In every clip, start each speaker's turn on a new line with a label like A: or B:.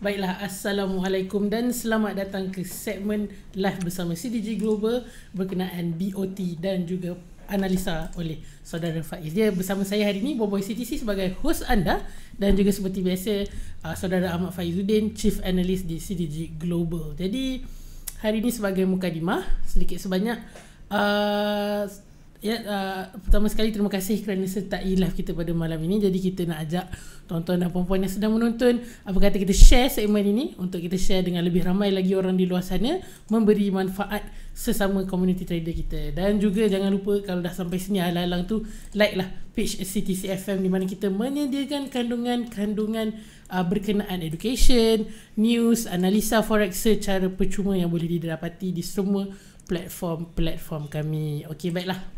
A: Baiklah, Assalamualaikum dan selamat datang ke segmen live bersama CDG Global berkenaan BOT dan juga analisa oleh saudara Faiz. Dia bersama saya hari ini, Boboi CTC sebagai host anda dan juga seperti biasa, uh, saudara Ahmad Faizuddin, Chief Analyst di CDG Global. Jadi, hari ini sebagai mukadimah, sedikit sebanyak, uh, Ya, uh, pertama sekali terima kasih kerana sertai live kita pada malam ini. Jadi kita nak ajak tuan-tuan dan puan-puan yang sedang menonton apa kata kita share segmen ini untuk kita share dengan lebih ramai lagi orang di luar sana memberi manfaat sesama community trader kita. Dan juga jangan lupa kalau dah sampai sini alang-alang tu like lah page CTC FM di mana kita menyediakan kandungan-kandungan uh, berkenaan education, news, analisa forex secara percuma yang boleh didapati di semua platform-platform kami. Okay, baiklah.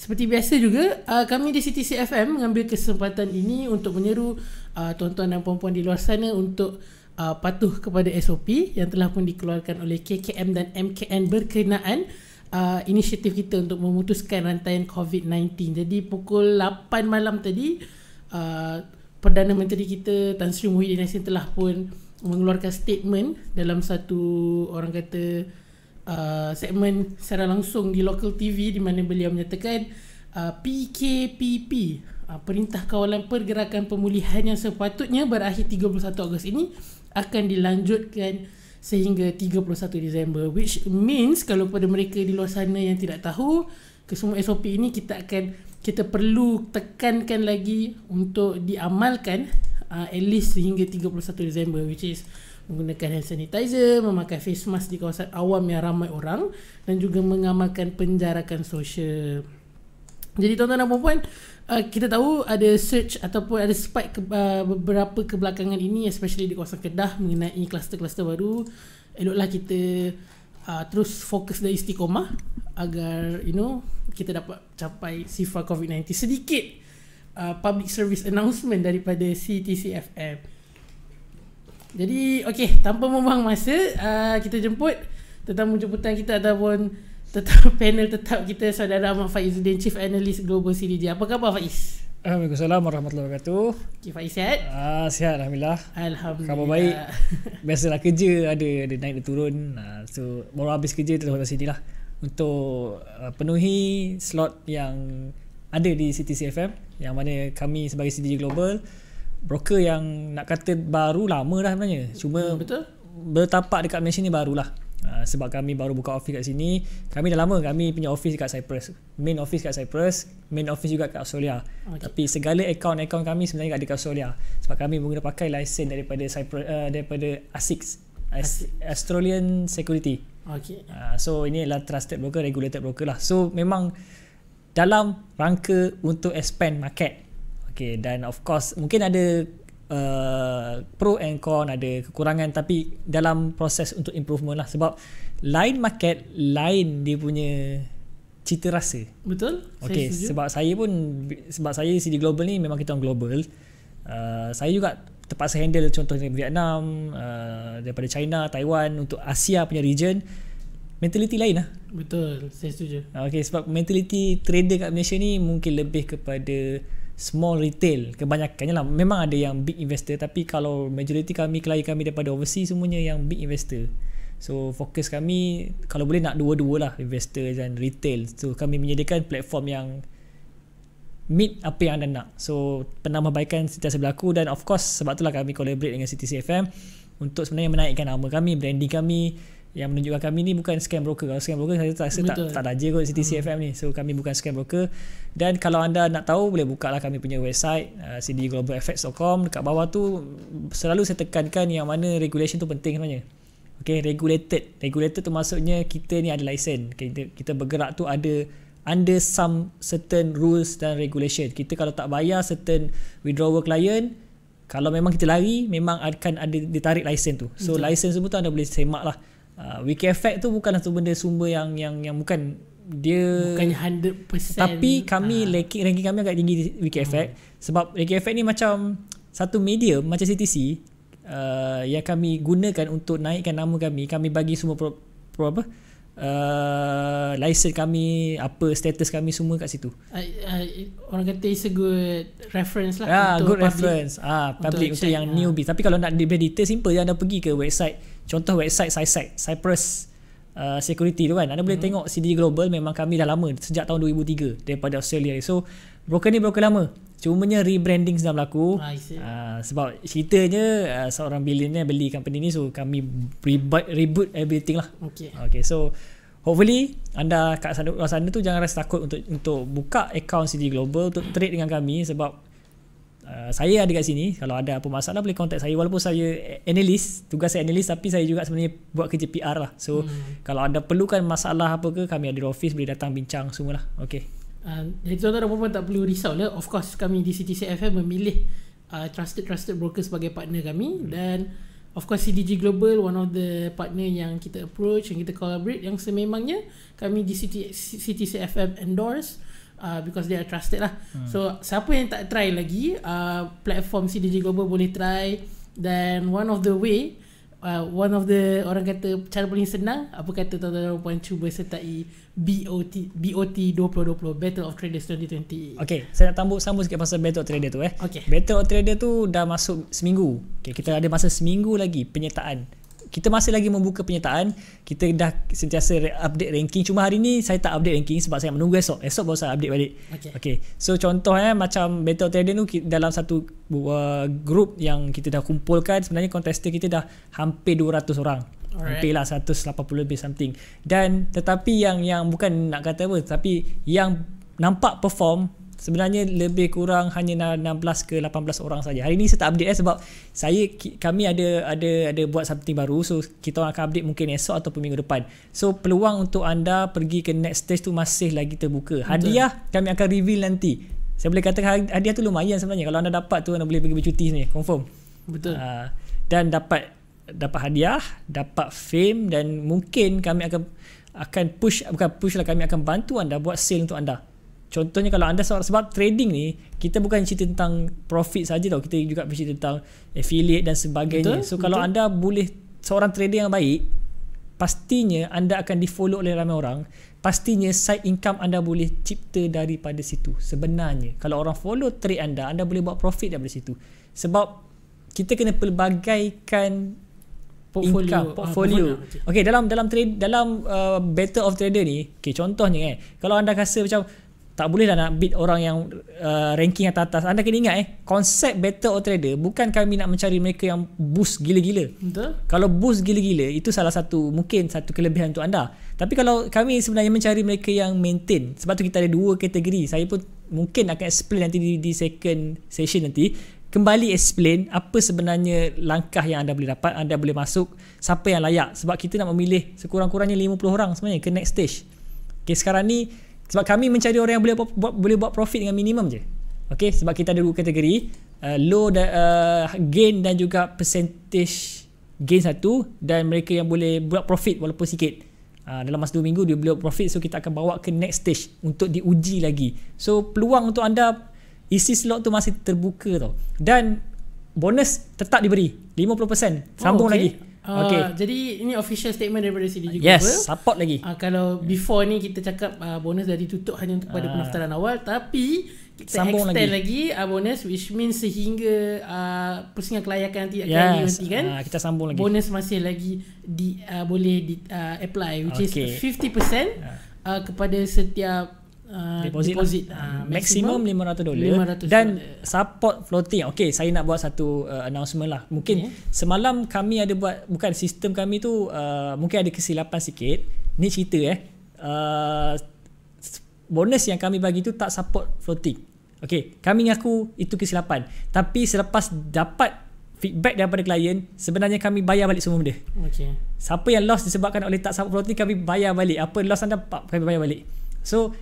A: Seperti biasa juga, uh, kami di CTC FM mengambil kesempatan ini untuk menyeru uh, tuan-tuan dan puan-puan di luar sana untuk uh, patuh kepada SOP yang telah pun dikeluarkan oleh KKM dan MKN berkenaan uh, inisiatif kita untuk memutuskan rantaian COVID-19. Jadi pukul 8 malam tadi, uh, Perdana Menteri kita Tan Sri Muhyiddin Yassin telah pun mengeluarkan statement dalam satu orang kata Uh, segmen secara langsung di local TV di mana beliau menyatakan uh, PKPP uh, Perintah Kawalan Pergerakan Pemulihan yang sepatutnya berakhir 31 Ogos ini akan dilanjutkan sehingga 31 Disember which means kalau pada mereka di luar sana yang tidak tahu kesemua SOP ini kita akan kita perlu tekankan lagi untuk diamalkan uh, at least sehingga 31 Disember which is menggunakan hand sanitizer, memakai face mask di kawasan awam yang ramai orang dan juga mengamalkan penjarakan sosial. Jadi tuan-tuan dan puan-puan, uh, kita tahu ada search ataupun ada spike ke, uh, beberapa kebelakangan ini especially di kawasan Kedah mengenai kluster-kluster baru. Eloklah kita uh, terus fokus dan istiqomah agar you know kita dapat capai sifar COVID-19 sedikit uh, public service announcement daripada CTCFM. Jadi okey tanpa membuang masa uh, kita jemput tetamu jemputan kita ataupun tetap panel tetap kita saudara Ahmad Faizuddin Chief Analyst Global CDG. Apa khabar Faiz? Assalamualaikum warahmatullahi wabarakatuh. Okay, Faiz sihat? Ah, uh, sihat alhamdulillah. Alhamdulillah. Khabar baik. Biasalah kerja
B: ada ada naik ada turun. Uh, so baru habis kerja terus datang sini lah untuk uh, penuhi slot yang ada di CTCFM yang mana kami sebagai CDG Global broker yang nak kata baru lama dah sebenarnya cuma hmm, betul bertapak dekat Malaysia ni barulah ha, sebab kami baru buka office kat sini kami dah lama kami punya office kat Cyprus main office kat Cyprus main office juga kat Australia okay. tapi segala account-account kami sebenarnya ada kat Australia sebab kami menggunakan pakai lesen daripada Cyprus uh, daripada ASIC Australian Security okay. ha, so ini adalah trusted broker regulated broker lah so memang dalam rangka untuk expand market Okay dan of course mungkin ada uh, pro and con ada kekurangan tapi dalam proses untuk improvement lah sebab lain market lain dia punya cita rasa
A: betul okay, saya sebab
B: saya pun sebab saya CD Global ni memang kita orang global uh, saya juga terpaksa handle contohnya Vietnam uh, daripada China Taiwan untuk Asia punya region mentaliti lain lah
A: betul saya setuju
B: okay, sebab mentaliti trader kat Malaysia ni mungkin lebih kepada small retail kebanyakannya lah memang ada yang big investor tapi kalau majority kami klien kami daripada overseas semuanya yang big investor so fokus kami kalau boleh nak dua-dua lah investor dan retail so kami menyediakan platform yang meet apa yang anda nak so penambahbaikan sentiasa berlaku dan of course sebab itulah kami collaborate dengan CTCFM untuk sebenarnya menaikkan nama kami branding kami yang menunjukkan kami ni bukan scam broker kalau scam broker saya tak rasa tak, tak ada je kot City hmm. ni so kami bukan scam broker dan kalau anda nak tahu boleh buka lah kami punya website uh, cdglobalfx.com dekat bawah tu selalu saya tekankan yang mana regulation tu penting sebenarnya Okay, regulated. Regulated tu maksudnya kita ni ada lesen. kita, kita bergerak tu ada under some certain rules dan regulation. Kita kalau tak bayar certain withdrawal client, kalau memang kita lari, memang akan ada ditarik lesen tu. So, lesen semua tu anda boleh semak lah uh, ah, wiki effect tu bukan satu benda sumber yang yang yang bukan dia bukannya 100% tapi kami uh. ranking, ranking kami agak tinggi wiki hmm. effect sebab wiki effect ni macam satu media macam CTC uh, ah, yang kami gunakan untuk naikkan nama kami kami bagi semua pro, pro apa Uh, license kami apa status kami semua kat situ
A: I, I, orang kata it's a good reference lah ah, untuk good public reference
B: ah, public untuk, untuk yang ah. newbie tapi kalau nak lebih detail simple anda pergi ke website contoh website site Cyprus uh, security tu kan anda hmm. boleh tengok CD Global memang kami dah lama sejak tahun 2003 daripada Australia so broker ni broker lama Cumanya rebranding sedang berlaku uh, Sebab ceritanya uh, Seorang billionaire beli company ni So kami reboot, reboot everything lah Okay, okay so Hopefully anda kat sana, luar sana tu jangan rasa takut untuk untuk buka akaun CD Global untuk trade dengan kami sebab uh, saya ada kat sini kalau ada apa masalah boleh contact saya walaupun saya analis tugas saya analis tapi saya juga sebenarnya buat kerja PR lah so hmm. kalau anda perlukan masalah apa ke kami ada di office boleh datang bincang semua lah okay.
A: Um, jadi uh, tuan-tuan dan puan-puan tak perlu risau lah Of course kami di CTCFM memilih Trusted-trusted uh, broker sebagai partner kami hmm. Dan of course CDG Global One of the partner yang kita approach Yang kita collaborate Yang sememangnya kami di CT, CTCFM endorse uh, Because they are trusted lah hmm. So siapa yang tak try lagi uh, Platform CDG Global boleh try Dan one of the way uh, one of the orang kata cara paling senang apa kata tuan-tuan dan puan cuba sertai BOT BOT 2020 Battle of Traders 2020.
B: Okay saya nak tambuh sambung sikit pasal Battle of Trader tu eh. Okay. Battle of Trader tu dah masuk seminggu. Okay, kita ada masa seminggu lagi penyertaan kita masih lagi membuka penyertaan kita dah sentiasa update ranking cuma hari ni saya tak update ranking sebab saya menunggu esok esok baru saya update balik okey okay. so contoh eh macam battle trader tu dalam satu uh, group yang kita dah kumpulkan sebenarnya contestant kita dah hampir 200 orang Alright. hampir lah 180 lebih something dan tetapi yang yang bukan nak kata apa tapi yang nampak perform sebenarnya lebih kurang hanya 16 ke 18 orang saja. Hari ini saya tak update eh sebab saya kami ada ada ada buat something baru so kita orang akan update mungkin esok atau minggu depan. So peluang untuk anda pergi ke next stage tu masih lagi terbuka. Hadiah Betul. kami akan reveal nanti. Saya boleh kata hadiah tu lumayan sebenarnya. Kalau anda dapat tu anda boleh pergi bercuti sini confirm. Betul. Uh, dan dapat dapat hadiah, dapat fame dan mungkin kami akan akan push bukan push lah kami akan bantu anda buat sale untuk anda contohnya kalau anda seorang sebab trading ni kita bukan cerita tentang profit saja tau kita juga bercerita tentang affiliate dan sebagainya betul, so betul. kalau anda boleh seorang trader yang baik pastinya anda akan di follow oleh ramai orang pastinya side income anda boleh cipta daripada situ sebenarnya kalau orang follow trade anda anda boleh buat profit daripada situ sebab kita kena pelbagaikan
A: portfolio income, ah, portfolio. Uh,
B: okay, dalam dalam trade dalam uh, battle of trader ni, okay, contohnya eh, kalau anda rasa macam tak bolehlah nak beat orang yang uh, ranking atas-atas. Anda kena ingat eh, konsep battle or trader bukan kami nak mencari mereka yang boost gila-gila. Kalau boost gila-gila, itu salah satu mungkin satu kelebihan untuk anda. Tapi kalau kami sebenarnya mencari mereka yang maintain, sebab tu kita ada dua kategori. Saya pun mungkin akan explain nanti di, di second session nanti. Kembali explain apa sebenarnya langkah yang anda boleh dapat, anda boleh masuk, siapa yang layak. Sebab kita nak memilih sekurang-kurangnya 50 orang sebenarnya ke next stage. Okay, sekarang ni sebab kami mencari orang yang boleh buat, boleh buat profit dengan minimum je okay sebab kita ada dua kategori uh, low dan uh, gain dan juga percentage gain satu dan mereka yang boleh buat profit walaupun sikit uh, dalam masa dua minggu dia boleh buat profit so kita akan bawa ke next stage untuk diuji lagi so peluang untuk anda isi slot tu masih terbuka tau dan bonus tetap diberi 50% sambung oh, okay. lagi Ah, okay.
A: Jadi ini official statement daripada CD juga. Yes, support lagi. Uh, kalau yeah. before ni kita cakap uh, bonus dah ditutup hanya untuk pada uh, pendaftaran awal tapi kita sambung extend lagi, lagi uh, bonus which means sehingga uh, pusingan kelayakan nanti, yes. akan nanti kan. Uh, kita sambung lagi. Bonus masih lagi di uh, boleh di uh, apply which okay. is 50% uh, kepada setiap deposit, uh, deposit lah. uh, maximum 500 dolar dan support floating.
B: Okay saya nak buat satu uh, announcement lah. Mungkin okay. semalam kami ada buat bukan sistem kami tu uh, mungkin ada kesilapan sikit. Ni cerita eh. Uh, bonus yang kami bagi tu tak support floating. Okay kami ngaku itu kesilapan. Tapi selepas dapat feedback daripada klien sebenarnya kami bayar balik semua benda. Okay. Siapa yang loss disebabkan oleh tak support floating kami bayar balik. Apa loss anda kami bayar balik. So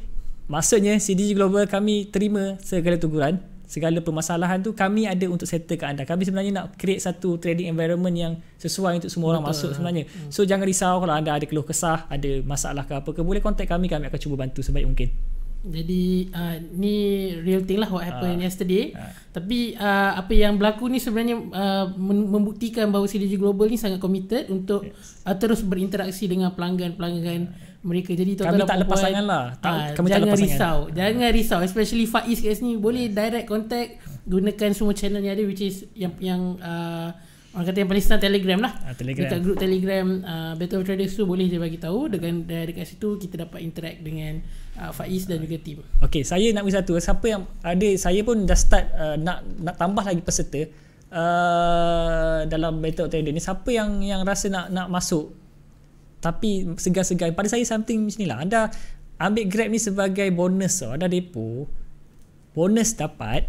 B: Maksudnya CDG Global kami terima segala tuguran, segala permasalahan tu kami ada untuk ke anda kami sebenarnya nak create satu trading environment yang sesuai untuk semua orang Betul. masuk sebenarnya hmm. so jangan risau kalau anda ada keluh kesah ada masalah ke apa ke boleh contact kami kami akan cuba bantu sebaik mungkin
A: jadi uh, ni real thing lah what happened uh, yesterday uh. tapi uh, apa yang berlaku ni sebenarnya uh, membuktikan bahawa CDG Global ni sangat committed untuk yes. uh, terus berinteraksi dengan pelanggan-pelanggan uh mereka jadi tuan-tuan kami tak lepas tangan lah ha, kami jangan tak lepas risau tangan. jangan risau especially Faiz East kat sini boleh yes. direct contact gunakan semua channel yang ada which is yang yang uh, orang kata yang paling senang telegram lah ha, telegram. dekat grup telegram uh, Battle of Traders tu boleh dia bagi tahu dengan dekat situ kita dapat interact dengan uh, Faiz dan juga team
B: Okay, saya nak bagi satu siapa yang ada saya pun dah start uh, nak nak tambah lagi peserta Uh, dalam battle of trader ni siapa yang yang rasa nak nak masuk tapi segar-segar pada saya something macam inilah anda ambil grab ni sebagai bonus so ada depo bonus dapat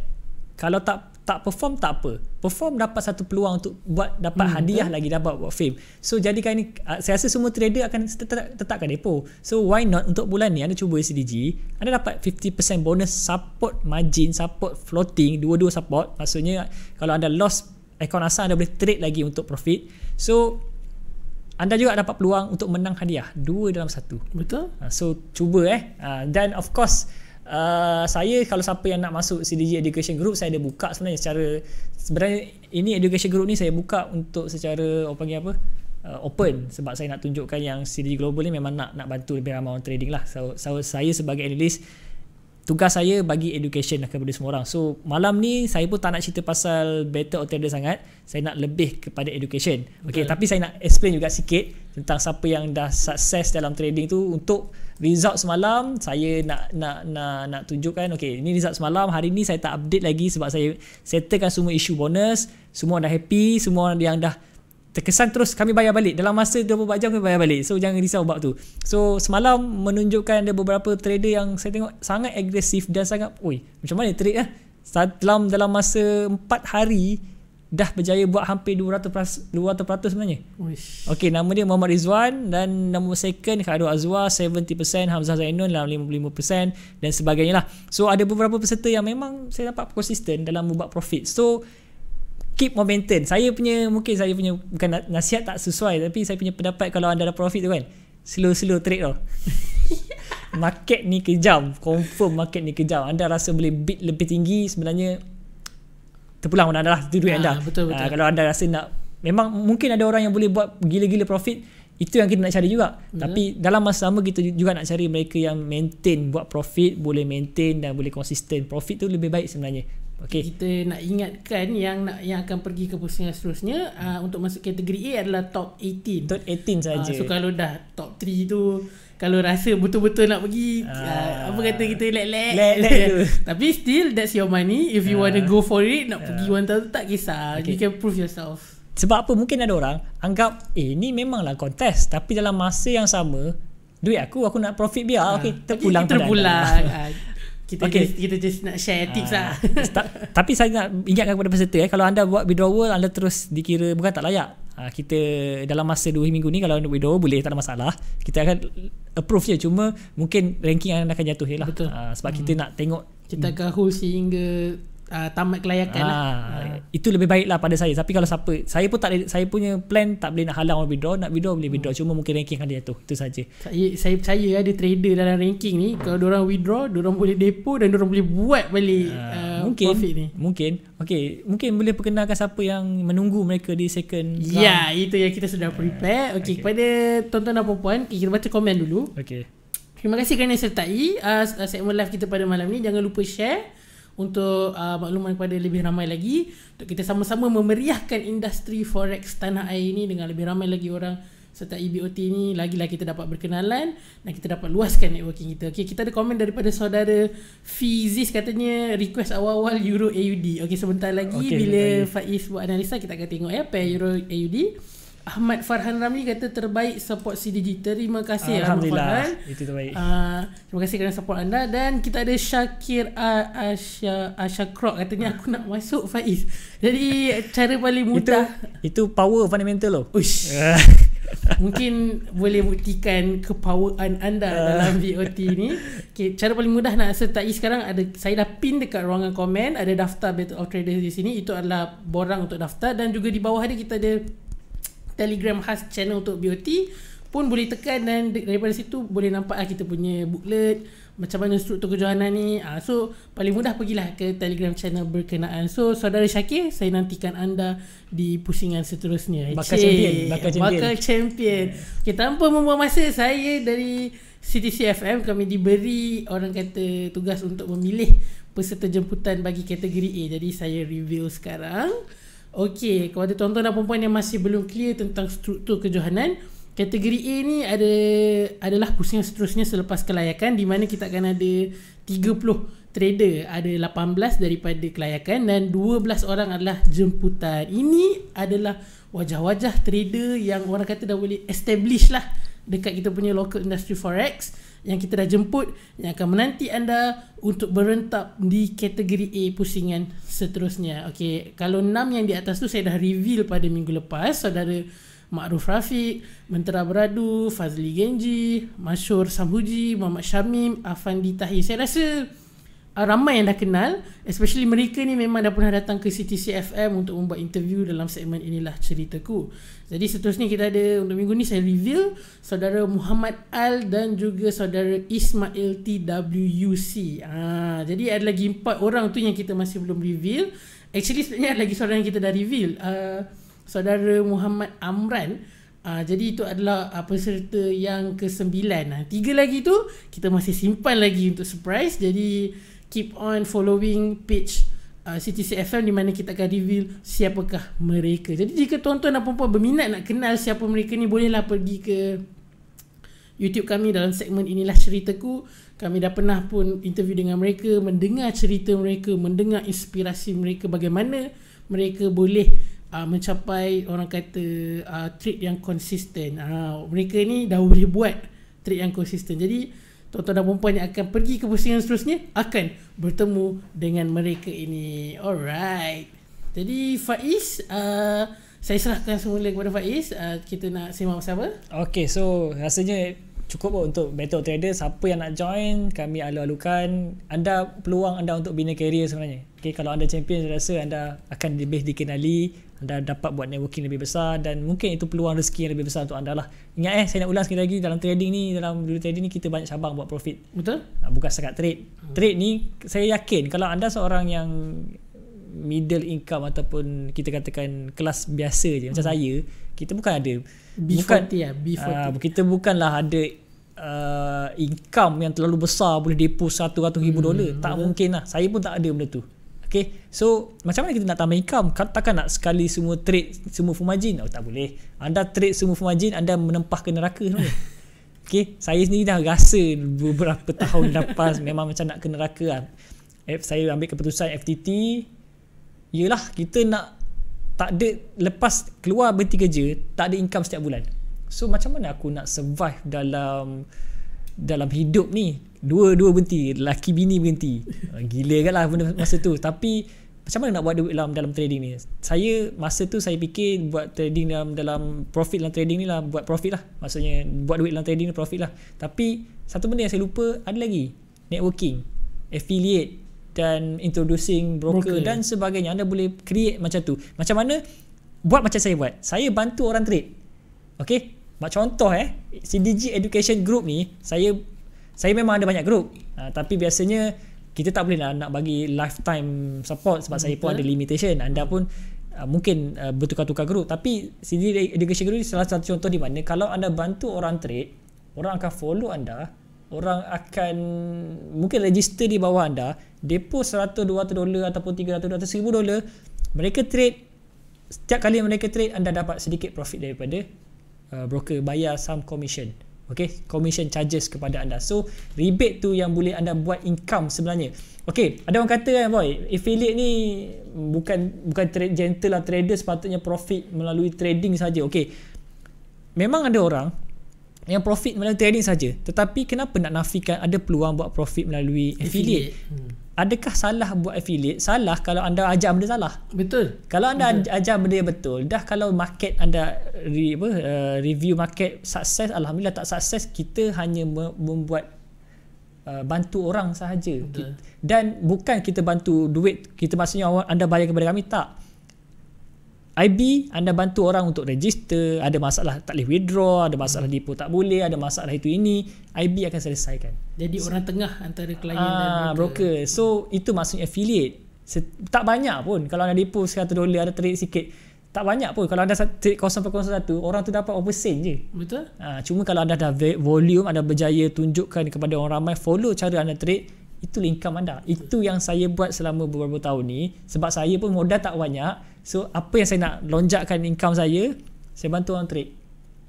B: kalau tak tak perform tak apa perform dapat satu peluang untuk buat dapat hmm, hadiah betul. lagi dapat buat fame so jadikan ni ah, saya rasa semua trader akan tetapkan depo so why not untuk bulan ni anda cuba SDG anda dapat 50% bonus support margin support floating dua-dua support maksudnya kalau anda lost akaun asal anda boleh trade lagi untuk profit so anda juga dapat peluang untuk menang hadiah dua dalam satu betul ha, so cuba eh ha, dan of course Uh, saya kalau siapa yang nak masuk CDG Education Group saya ada buka sebenarnya secara sebenarnya ini Education Group ni saya buka untuk secara apa panggil apa uh, open sebab saya nak tunjukkan yang CDG Global ni memang nak nak bantu lebih ramai orang trading lah so, so saya sebagai analyst tugas saya bagi education lah kepada semua orang. So malam ni saya pun tak nak cerita pasal better or tender sangat. Saya nak lebih kepada education. Okay, okay. tapi saya nak explain juga sikit tentang siapa yang dah sukses dalam trading tu untuk result semalam saya nak nak nak nak tunjukkan okey ini result semalam hari ni saya tak update lagi sebab saya settlekan semua isu bonus semua dah happy semua yang dah terkesan terus kami bayar balik dalam masa 24 jam kami bayar balik so jangan risau bab tu so semalam menunjukkan ada beberapa trader yang saya tengok sangat agresif dan sangat oi macam mana trade lah dalam dalam masa 4 hari dah berjaya buat hampir 200% 200% sebenarnya ok nama dia Muhammad Rizwan dan nama second Khadu Azwar 70% Hamzah Zainun dalam 55% dan sebagainya lah so ada beberapa peserta yang memang saya nampak konsisten dalam membuat profit so keep momentum. Saya punya mungkin saya punya bukan nasihat tak sesuai tapi saya punya pendapat kalau anda ada profit tu kan. Slow-slow trade tau. market ni kejam, confirm market ni kejam. Anda rasa boleh bid lebih tinggi sebenarnya terpulang anda lah duit ah, anda. Betul betul. Uh, kalau anda rasa nak memang mungkin ada orang yang boleh buat gila-gila profit itu yang kita nak cari juga. Yeah. Tapi dalam masa sama kita juga nak cari mereka yang maintain buat
A: profit, boleh maintain dan boleh konsisten. Profit tu lebih baik sebenarnya. Okay. Kita nak ingatkan yang nak yang akan pergi ke pusing yang seterusnya uh, untuk masuk kategori A adalah top 18. Top 18 saja. Uh, so kalau dah top 3 tu kalau rasa betul-betul nak pergi uh, apa kata kita lek-lek lek Tapi still that's your money if you uh, want to go for it nak uh, pergi one tahun tak kisah. Okay. You can prove yourself. Sebab apa mungkin ada orang anggap eh ni memanglah
B: kontes tapi dalam masa yang sama duit aku aku nak profit biar uh, okey terpulang. terpulang.
A: kita okay. just, kita just nak share ah. tips ha. lah.
B: Ta- tapi saya nak ingatkan kepada peserta eh kalau anda buat withdrawal anda terus dikira bukan tak layak. Ha, kita dalam masa 2 minggu ni kalau anda withdrawal boleh tak ada masalah. Kita akan approve je cuma mungkin ranking anda akan jatuh je eh, lah. Betul. Ah, sebab hmm. kita nak tengok kita akan
A: hold sehingga uh, tamat kelayakan ha, lah. Ah,
B: ah. Ya. Itu lebih baik lah pada saya. Tapi kalau siapa, saya pun tak saya punya plan tak boleh nak halang orang withdraw, nak withdraw
A: boleh withdraw. Cuma mungkin ranking akan jatuh. Itu saja. Saya saya percaya ada trader dalam ranking ni kalau orang withdraw, orang boleh depo dan orang boleh buat balik ha, uh, mungkin, profit ni. Mungkin. okay,
B: mungkin boleh perkenalkan siapa yang menunggu mereka di second ya, round. Ya, itu yang kita sudah prepare. Okey, okay.
A: kepada tuan-tuan dan puan-puan, kita baca komen dulu. Okay. Terima kasih kerana sertai uh, segmen live kita pada malam ni. Jangan lupa share untuk uh, makluman kepada lebih ramai lagi untuk kita sama-sama memeriahkan industri forex tanah air ini dengan lebih ramai lagi orang serta EBOT ni lagilah kita dapat berkenalan dan kita dapat luaskan networking kita. Okay, kita ada komen daripada saudara Fizis katanya request awal-awal Euro AUD. Okey, sebentar lagi okay, bila Faiz buat analisa kita akan tengok ya pair Euro AUD. Ahmad Farhan Ramli kata terbaik support CDG. Terima kasih Alhamdulillah. Ahmad Farhan. Itu terbaik. Uh, terima kasih kerana support anda dan kita ada Shakir Asya Asya Krok katanya aku nak masuk Faiz. Jadi cara paling mudah itu, itu
B: power fundamental loh. Ush.
A: Mungkin boleh buktikan kepoweran anda ah. dalam VOT ni. Okay, cara paling mudah nak sertai sekarang ada saya dah pin dekat ruangan komen ada daftar Battle of Traders di sini. Itu adalah borang untuk daftar dan juga di bawah ada kita ada Telegram khas channel untuk beauty pun boleh tekan dan daripada situ boleh nampak lah kita punya booklet macam mana struktur kejohanan ni ha, so paling mudah pergilah ke telegram channel berkenaan so saudara Syakir saya nantikan anda di pusingan seterusnya bakal Cik. champion bakal champion, bakal champion. Yeah. Okay, tanpa membuang masa saya dari CTCFM kami diberi orang kata tugas untuk memilih peserta jemputan bagi kategori A jadi saya review sekarang Okey, kepada tuan-tuan dan perempuan yang masih belum clear tentang struktur kejohanan, kategori A ni ada adalah pusingan seterusnya selepas kelayakan di mana kita akan ada 30 trader, ada 18 daripada kelayakan dan 12 orang adalah jemputan. Ini adalah wajah-wajah trader yang orang kata dah boleh establish lah dekat kita punya local industry forex yang kita dah jemput yang akan menanti anda untuk berentap di kategori A pusingan seterusnya. Okey, kalau enam yang di atas tu saya dah reveal pada minggu lepas saudara Ma'ruf Rafiq, Mentera Beradu, Fazli Genji, Mashur Samhuji, Muhammad Syamim, Afandi Tahir. Saya rasa uh, ramai yang dah kenal especially mereka ni memang dah pernah datang ke CTCFM untuk membuat interview dalam segmen inilah ceritaku jadi seterusnya kita ada untuk minggu ni saya reveal saudara Muhammad Al dan juga saudara Ismail TWUC ah, jadi ada lagi empat orang tu yang kita masih belum reveal actually sebenarnya ada lagi saudara yang kita dah reveal uh, saudara Muhammad Amran Uh, jadi itu adalah uh, peserta yang kesembilan. 9 uh, Tiga lagi tu kita masih simpan lagi untuk surprise Jadi keep on following page uh, CTCFM di mana kita akan reveal siapakah mereka. Jadi jika tuan-tuan dan puan-puan berminat nak kenal siapa mereka ni bolehlah pergi ke YouTube kami dalam segmen inilah ceritaku. Kami dah pernah pun interview dengan mereka, mendengar cerita mereka, mendengar inspirasi mereka bagaimana mereka boleh uh, mencapai orang kata uh, trade yang konsisten. Uh, mereka ni dah boleh buat trade yang konsisten. Jadi tuan-tuan dan perempuan yang akan pergi ke pusingan seterusnya akan bertemu dengan mereka ini. Alright. Jadi Faiz, uh, saya serahkan semula kepada Faiz. Uh, kita nak simak pasal apa?
B: Okay, so rasanya cukup untuk Battle Trader. Siapa yang nak join, kami alu-alukan. Anda peluang anda untuk bina karier sebenarnya. Okay, kalau anda champion, saya rasa anda akan lebih dikenali anda dapat buat networking lebih besar dan mungkin itu peluang rezeki yang lebih besar untuk anda lah ingat eh saya nak ulang sekali lagi dalam trading ni dalam dunia trading ni kita banyak cabang buat profit betul ha, bukan sekat trade hmm. trade ni saya yakin kalau anda seorang yang middle income ataupun kita katakan kelas biasa je hmm. macam saya kita bukan ada B40 bukan, ya, B40 uh, kita bukanlah ada uh, income yang terlalu besar boleh depo 100 ribu hmm, dolar tak mungkin lah saya pun tak ada benda tu Okay, so macam mana kita nak tambah income? Katakan nak sekali semua trade semua fumajin? Oh tak boleh. Anda trade semua fumajin, anda menempah ke neraka sebenarnya. Okay, saya sendiri dah rasa beberapa tahun lepas memang macam nak ke neraka lah. F, eh, saya ambil keputusan FTT, yelah kita nak tak ada lepas keluar berhenti kerja, tak ada income setiap bulan. So macam mana aku nak survive dalam dalam hidup ni dua dua berhenti laki bini berhenti ah, gila kan lah benda masa tu tapi macam mana nak buat duit dalam dalam trading ni saya masa tu saya fikir buat trading dalam dalam profit dalam trading ni lah buat profit lah maksudnya buat duit dalam trading ni profit lah tapi satu benda yang saya lupa ada lagi networking affiliate dan introducing broker, broker dan sebagainya anda boleh create macam tu macam mana buat macam saya buat saya bantu orang trade macam contoh eh CDG Education Group ni saya saya memang ada banyak group uh, tapi biasanya kita tak boleh nak, nak bagi lifetime support sebab Betul. saya pun ada limitation anda pun uh, mungkin uh, bertukar-tukar group tapi CD education group ni salah satu contoh di mana kalau anda bantu orang trade orang akan follow anda orang akan mungkin register di bawah anda depo 100 200 dolar ataupun 300 200 1000 dolar mereka trade setiap kali mereka trade anda dapat sedikit profit daripada uh, broker bayar some commission okay commission charges kepada anda so rebate tu yang boleh anda buat income sebenarnya okay ada orang kata kan boy affiliate ni bukan bukan trade gentle lah trader sepatutnya profit melalui trading saja okay memang ada orang yang profit melalui trading saja tetapi kenapa nak nafikan ada peluang buat profit melalui affiliate, affiliate. Hmm adakah salah buat affiliate? Salah kalau anda ajar benda salah. Betul. Kalau anda betul. ajar benda yang betul, dah kalau market anda re, apa, uh, review market sukses, alhamdulillah tak sukses, kita hanya membuat eh, bantu orang sahaja Betul. dan bukan kita bantu duit kita maksudnya anda bayar kepada kami tak IB anda bantu orang untuk register ada masalah tak boleh withdraw ada masalah depo tak boleh ada masalah itu ini IB akan selesaikan jadi so, orang
A: tengah antara klien aa, dan ah, broker.
B: broker so itu maksudnya affiliate tak banyak pun kalau anda depo 100 dolar ada trade sikit tak banyak pun kalau anda trade 0.01 orang tu dapat oversend je betul aa, ah, cuma kalau anda dah volume anda berjaya tunjukkan kepada orang ramai follow cara anda trade itu income anda. Itu yang saya buat selama beberapa tahun ni sebab saya pun modal tak banyak So apa yang saya nak lonjakkan income saya Saya bantu orang trade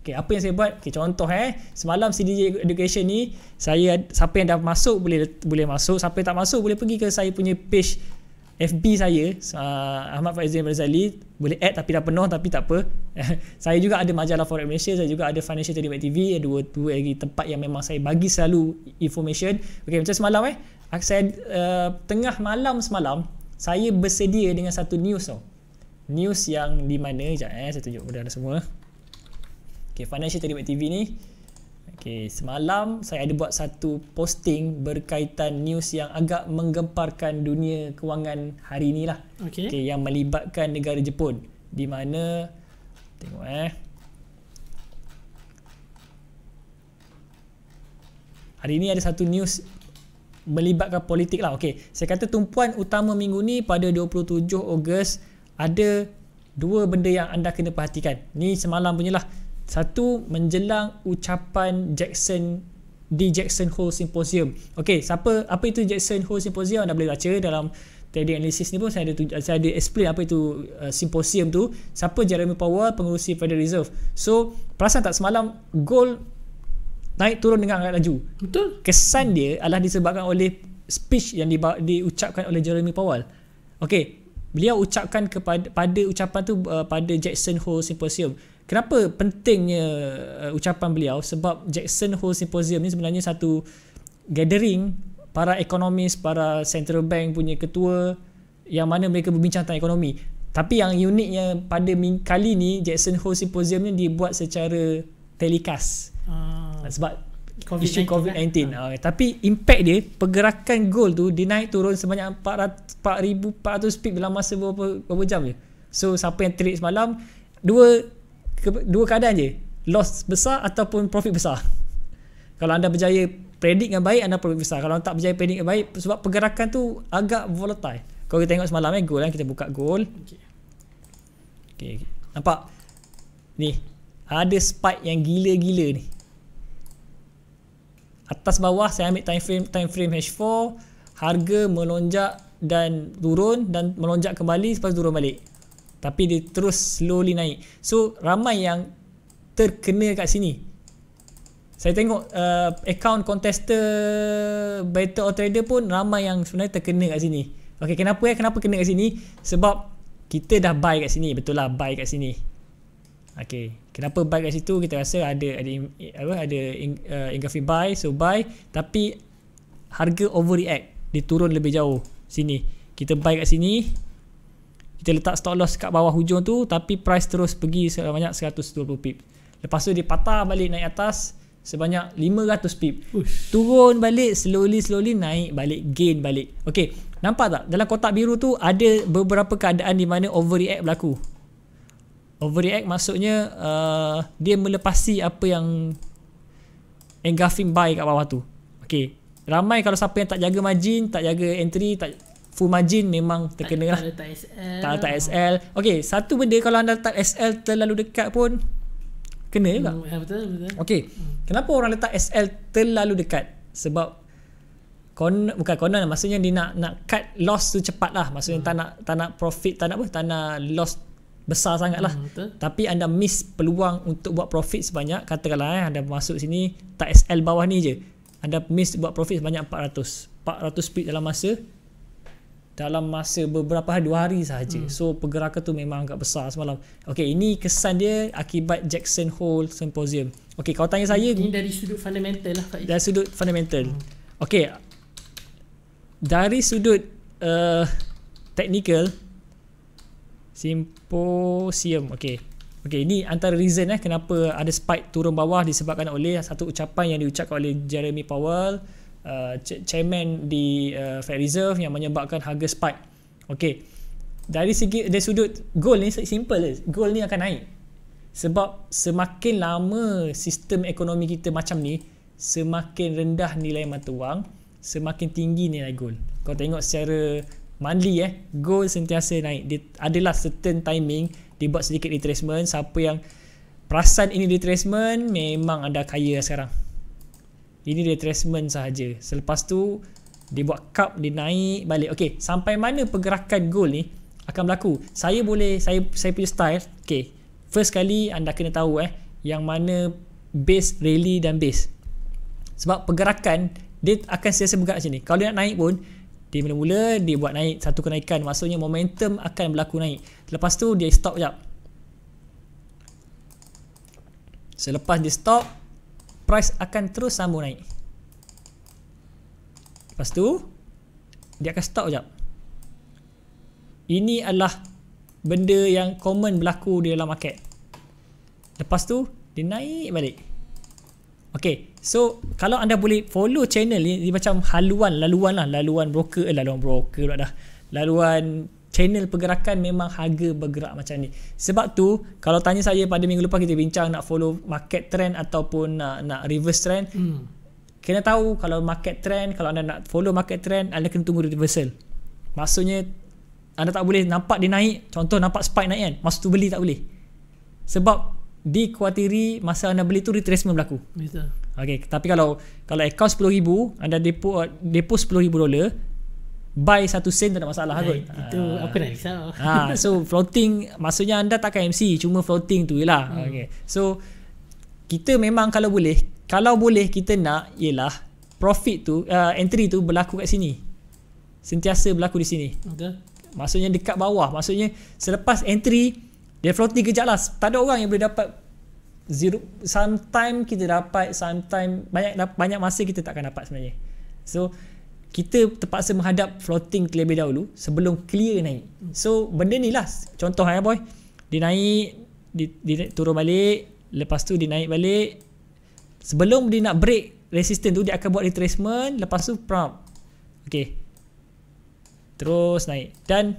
B: Okay, apa yang saya buat? Okay, contoh eh. Semalam CDJ Education ni, saya siapa yang dah masuk boleh boleh masuk. Siapa yang tak masuk boleh pergi ke saya punya page FB saya, uh, Ahmad Faizin Razali. Boleh add tapi dah penuh tapi tak apa. saya juga ada majalah Forex Malaysia, saya juga ada Financial Trading TV. Dua, dua lagi tempat yang memang saya bagi selalu information. Okay, macam semalam eh. Ah, saya, uh, tengah malam semalam, saya bersedia dengan satu news tau. Oh news yang di mana sekejap eh saya tunjuk kepada anda semua Okay, Financial Trading TV ni Okay, semalam saya ada buat satu posting berkaitan news yang agak menggemparkan dunia kewangan hari ni lah okay. okay. yang melibatkan negara Jepun di mana tengok eh hari ini ada satu news melibatkan politik lah okay. saya kata tumpuan utama minggu ni pada 27 Ogos ada dua benda yang anda kena perhatikan. Ni semalam punya lah. Satu menjelang ucapan Jackson di Jackson Hole Symposium. Okey, siapa apa itu Jackson Hole Symposium anda boleh baca dalam trading analysis ni pun saya ada tu, saya ada explain apa itu uh, symposium tu. Siapa Jeremy Powell pengurusi Federal Reserve. So, perasan tak semalam gold naik turun dengan agak laju. Betul. Kesan dia adalah disebabkan oleh speech yang diucapkan di oleh Jeremy Powell. Okey, beliau ucapkan kepada pada ucapan tu uh, pada Jackson Hole Symposium. Kenapa pentingnya uh, ucapan beliau? Sebab Jackson Hole Symposium ni sebenarnya satu gathering para ekonomis, para central bank punya ketua yang mana mereka berbincang tentang ekonomi. Tapi yang uniknya pada kali ni Jackson Hole Symposium ni dibuat secara telecast. Ah. Sebab isu COVID-19. Kan? Uh, tapi impact dia pergerakan gold tu dia naik turun sebanyak 4,400 4, pip dalam masa beberapa berapa jam je so siapa yang trade semalam dua dua keadaan je loss besar ataupun profit besar kalau anda berjaya predict dengan baik anda profit besar kalau tak berjaya predict dengan baik sebab pergerakan tu agak volatile kalau kita tengok semalam eh gold kan eh, kita buka gold okay. Okay, okay. nampak ni ada spike yang gila-gila ni atas bawah saya ambil time frame time frame H4 harga melonjak dan turun dan melonjak kembali lepas turun balik tapi dia terus slowly naik so ramai yang terkena kat sini saya tengok uh, account contester battle or trader pun ramai yang sebenarnya terkena kat sini Okay, kenapa eh? Kenapa kena kat sini? Sebab kita dah buy kat sini. Betul lah, buy kat sini. Okay, kenapa buy kat situ kita rasa ada ada apa ada in, uh, buy so buy tapi harga overreact dia turun lebih jauh sini kita buy kat sini kita letak stop loss kat bawah hujung tu tapi price terus pergi sebanyak 120 pip lepas tu dia patah balik naik atas sebanyak 500 pip Uish. turun balik slowly slowly naik balik gain balik Okay, nampak tak dalam kotak biru tu ada beberapa keadaan di mana overreact berlaku overreact maksudnya uh, dia melepasi apa yang engraving by kat bawah tu okey ramai kalau siapa yang tak jaga margin tak jaga entry tak full margin memang terkena lah tak
A: letak SL tak letak SL
B: okey satu benda kalau anda letak SL terlalu dekat pun kena juga
A: hmm, betul betul
B: okey hmm. kenapa orang letak SL terlalu dekat sebab kon bukan corner maksudnya dia nak nak cut loss tu cepat lah maksudnya hmm. tak nak tak nak profit tak nak apa tak nak loss besar sangat lah hmm, tapi anda miss peluang untuk buat profit sebanyak katakanlah eh, anda masuk sini tak SL bawah ni je anda miss buat profit sebanyak 400 400 pip dalam masa dalam masa beberapa hari, dua hari sahaja hmm. so pergerakan tu memang agak besar semalam Okay, ini kesan dia akibat Jackson Hole Symposium Okay, kalau tanya saya ini
A: dari sudut fundamental lah Pak
B: dari sudut fundamental hmm. ok dari sudut uh, technical Simposium. Okey. Okey, ini antara reason eh kenapa ada spike turun bawah disebabkan oleh satu ucapan yang diucapkan oleh Jeremy Powell, uh, chairman di uh, Fed Reserve yang menyebabkan harga spike. Okey. Dari segi dari sudut gold ni simple je. Gold ni akan naik. Sebab semakin lama sistem ekonomi kita macam ni, semakin rendah nilai mata wang, semakin tinggi nilai gold. Kau tengok secara monthly eh gold sentiasa naik dia adalah certain timing dia buat sedikit retracement siapa yang perasan ini retracement memang ada kaya sekarang ini retracement sahaja selepas tu dia buat cup dia naik balik okey sampai mana pergerakan gold ni akan berlaku saya boleh saya saya punya style okey first kali anda kena tahu eh yang mana base rally dan base sebab pergerakan dia akan sentiasa bergerak sini kalau dia nak naik pun di mula-mula dia buat naik satu kenaikan maksudnya momentum akan berlaku naik. Lepas tu dia stop jap. Selepas dia stop, price akan terus sambung naik. Lepas tu dia akan stop jap. Ini adalah benda yang common berlaku di dalam market. Lepas tu dia naik balik. Okay, so kalau anda boleh follow channel ni, ni macam haluan, laluan lah, laluan broker, eh, laluan broker lah dah. Laluan channel pergerakan memang harga bergerak macam ni. Sebab tu, kalau tanya saya pada minggu lepas kita bincang nak follow market trend ataupun nak, nak reverse trend, hmm. kena tahu kalau market trend, kalau anda nak follow market trend, anda kena tunggu reversal. Maksudnya, anda tak boleh nampak dia naik, contoh nampak spike naik kan, masa tu beli tak boleh. Sebab dikhawatiri masa anda beli tu retracement berlaku. Betul. Okey, tapi kalau kalau account 10000 anda depo depo 10000 dolar buy satu sen tak ada masalah kot. Right. Itu uh, aku dah risau. Ha, so floating maksudnya anda takkan MC cuma floating tu ialah. Hmm. Okey. So kita memang kalau boleh kalau boleh kita nak ialah profit tu uh, entry tu berlaku kat sini. Sentiasa berlaku di sini. Betul. Maksudnya dekat bawah, maksudnya selepas entry dia floating kejap lah Tak ada orang yang boleh dapat Zero Sometimes kita dapat sometimes Banyak banyak masa kita takkan dapat sebenarnya So Kita terpaksa menghadap floating terlebih dahulu Sebelum clear naik So benda ni lah Contoh ya boy Dia naik di dia turun balik Lepas tu dia naik balik Sebelum dia nak break resistance tu Dia akan buat retracement Lepas tu prompt Okay Terus naik Dan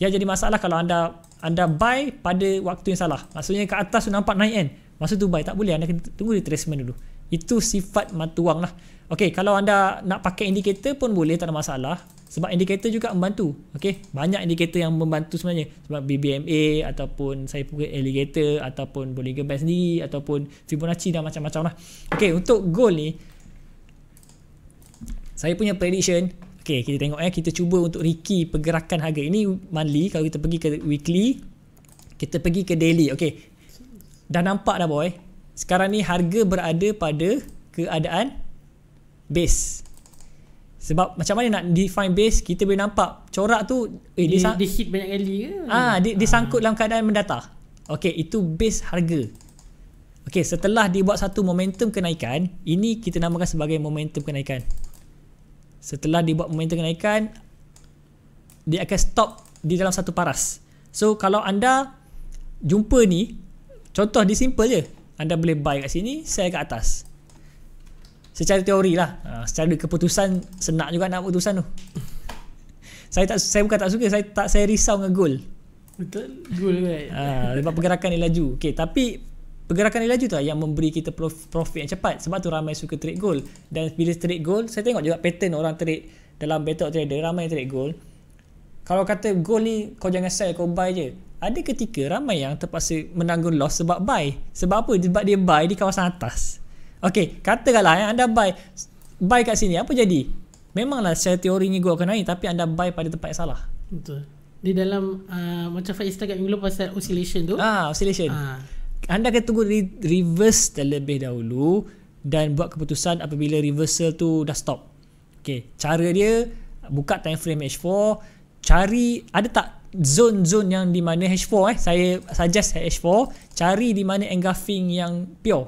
B: Ya jadi masalah kalau anda anda buy pada waktu yang salah maksudnya ke atas tu nampak naik kan masa tu buy tak boleh anda kena tunggu retracement dulu itu sifat mata wang lah ok kalau anda nak pakai indikator pun boleh tak ada masalah sebab indikator juga membantu ok banyak indikator yang membantu sebenarnya sebab BBMA ataupun saya punya alligator ataupun Bollinger Band sendiri ataupun Fibonacci dan macam-macam lah ok untuk goal ni saya punya prediction Okay, kita tengok eh. Kita cuba untuk Ricky pergerakan harga. Ini monthly. Kalau kita pergi ke weekly. Kita pergi ke daily. Okay. Dah nampak dah boy. Sekarang ni harga berada pada keadaan base. Sebab macam mana nak define base. Kita boleh nampak corak tu. Eh, dia, dia, dia hit banyak kali ke? Ah, dia, dia ah. sangkut dalam keadaan mendata. Okay, itu base harga. Okay, setelah dibuat satu momentum kenaikan. Ini kita namakan sebagai momentum kenaikan. Setelah dibuat momentum kenaikan Dia akan stop di dalam satu paras So kalau anda Jumpa ni Contoh di simple je Anda boleh buy kat sini Sell kat atas Secara teori lah ha, Secara keputusan Senak juga nak keputusan tu Saya tak saya bukan tak suka Saya tak saya risau dengan goal Betul Goal kan Sebab pergerakan ni laju Okay tapi pergerakan dia laju tu lah yang memberi kita profit yang cepat sebab tu ramai suka trade gold dan bila trade gold saya tengok juga pattern orang trade dalam battle of trader ramai yang trade gold kalau kata gold ni kau jangan sell kau buy je ada ketika ramai yang terpaksa menanggung loss sebab buy sebab apa? sebab dia buy di kawasan atas Okay, katakanlah ya, anda buy buy kat sini apa jadi? memanglah sell teorinya gold akan naik tapi anda buy pada tempat yang salah
A: betul di dalam uh, macam Faiz
B: tak kat dulu pasal oscillation tu ah oscillation ah anda kena tunggu re- reverse terlebih dahulu dan buat keputusan apabila reversal tu dah stop. Okay, cara dia buka time frame H4, cari ada tak zone-zone yang di mana H4 eh saya suggest H4 cari di mana engulfing yang pure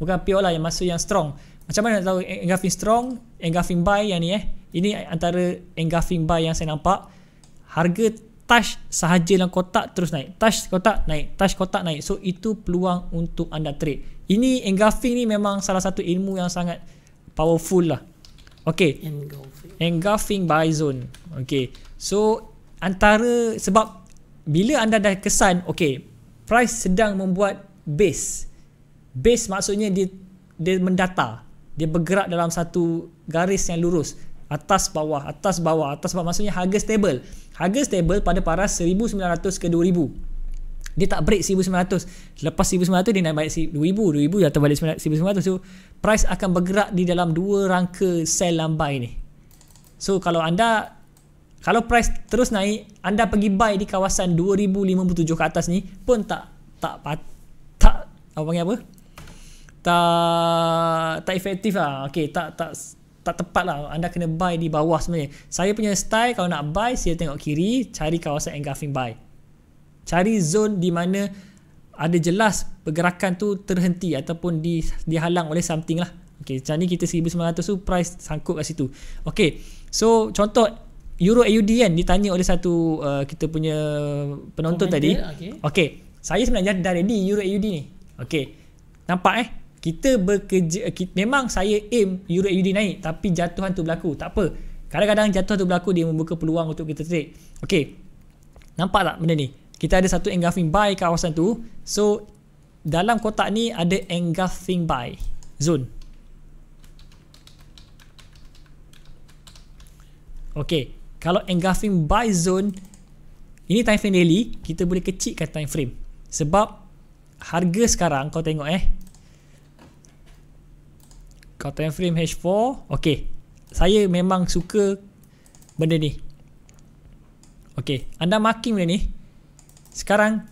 B: bukan pure lah yang masuk yang strong macam mana nak tahu engulfing strong engulfing buy yang ni eh ini antara engulfing buy yang saya nampak harga touch sahaja dalam kotak terus naik touch kotak naik touch kotak naik so itu peluang untuk anda trade ini engulfing ni memang salah satu ilmu yang sangat powerful lah ok engulfing, engulfing buy zone ok so antara sebab bila anda dah kesan ok price sedang membuat base base maksudnya dia dia mendata dia bergerak dalam satu garis yang lurus atas bawah atas bawah atas bawah maksudnya harga stable harga stable pada paras 1900 ke 2000 dia tak break 1900 lepas 1900 dia naik balik 2000 2000 atau balik 1900 so price akan bergerak di dalam dua rangka sell dan ini. so kalau anda kalau price terus naik anda pergi buy di kawasan 2057 ke atas ni pun tak tak tak, tak apa panggil apa tak tak efektif lah okay, tak tak tak tepat lah anda kena buy di bawah sebenarnya saya punya style kalau nak buy saya tengok kiri cari kawasan engulfing buy cari zone di mana ada jelas pergerakan tu terhenti ataupun di, dihalang oleh something lah ok macam ni kita 1900 tu price sangkut kat situ ok so contoh euro AUD kan ditanya oleh satu uh, kita punya penonton Commander, tadi okay. ok saya sebenarnya dah ready euro AUD ni ok nampak eh kita bekerja eh, kita, memang saya aim euro AUD naik tapi jatuhan tu berlaku tak apa kadang-kadang jatuhan tu berlaku dia membuka peluang untuk kita trade okey nampak tak benda ni kita ada satu engulfing buy kawasan tu so dalam kotak ni ada engulfing buy zone okey kalau engulfing buy zone ini time frame daily kita boleh kecilkan time frame sebab harga sekarang kau tengok eh kalau time frame H4 okey saya memang suka benda ni okey anda marking benda ni sekarang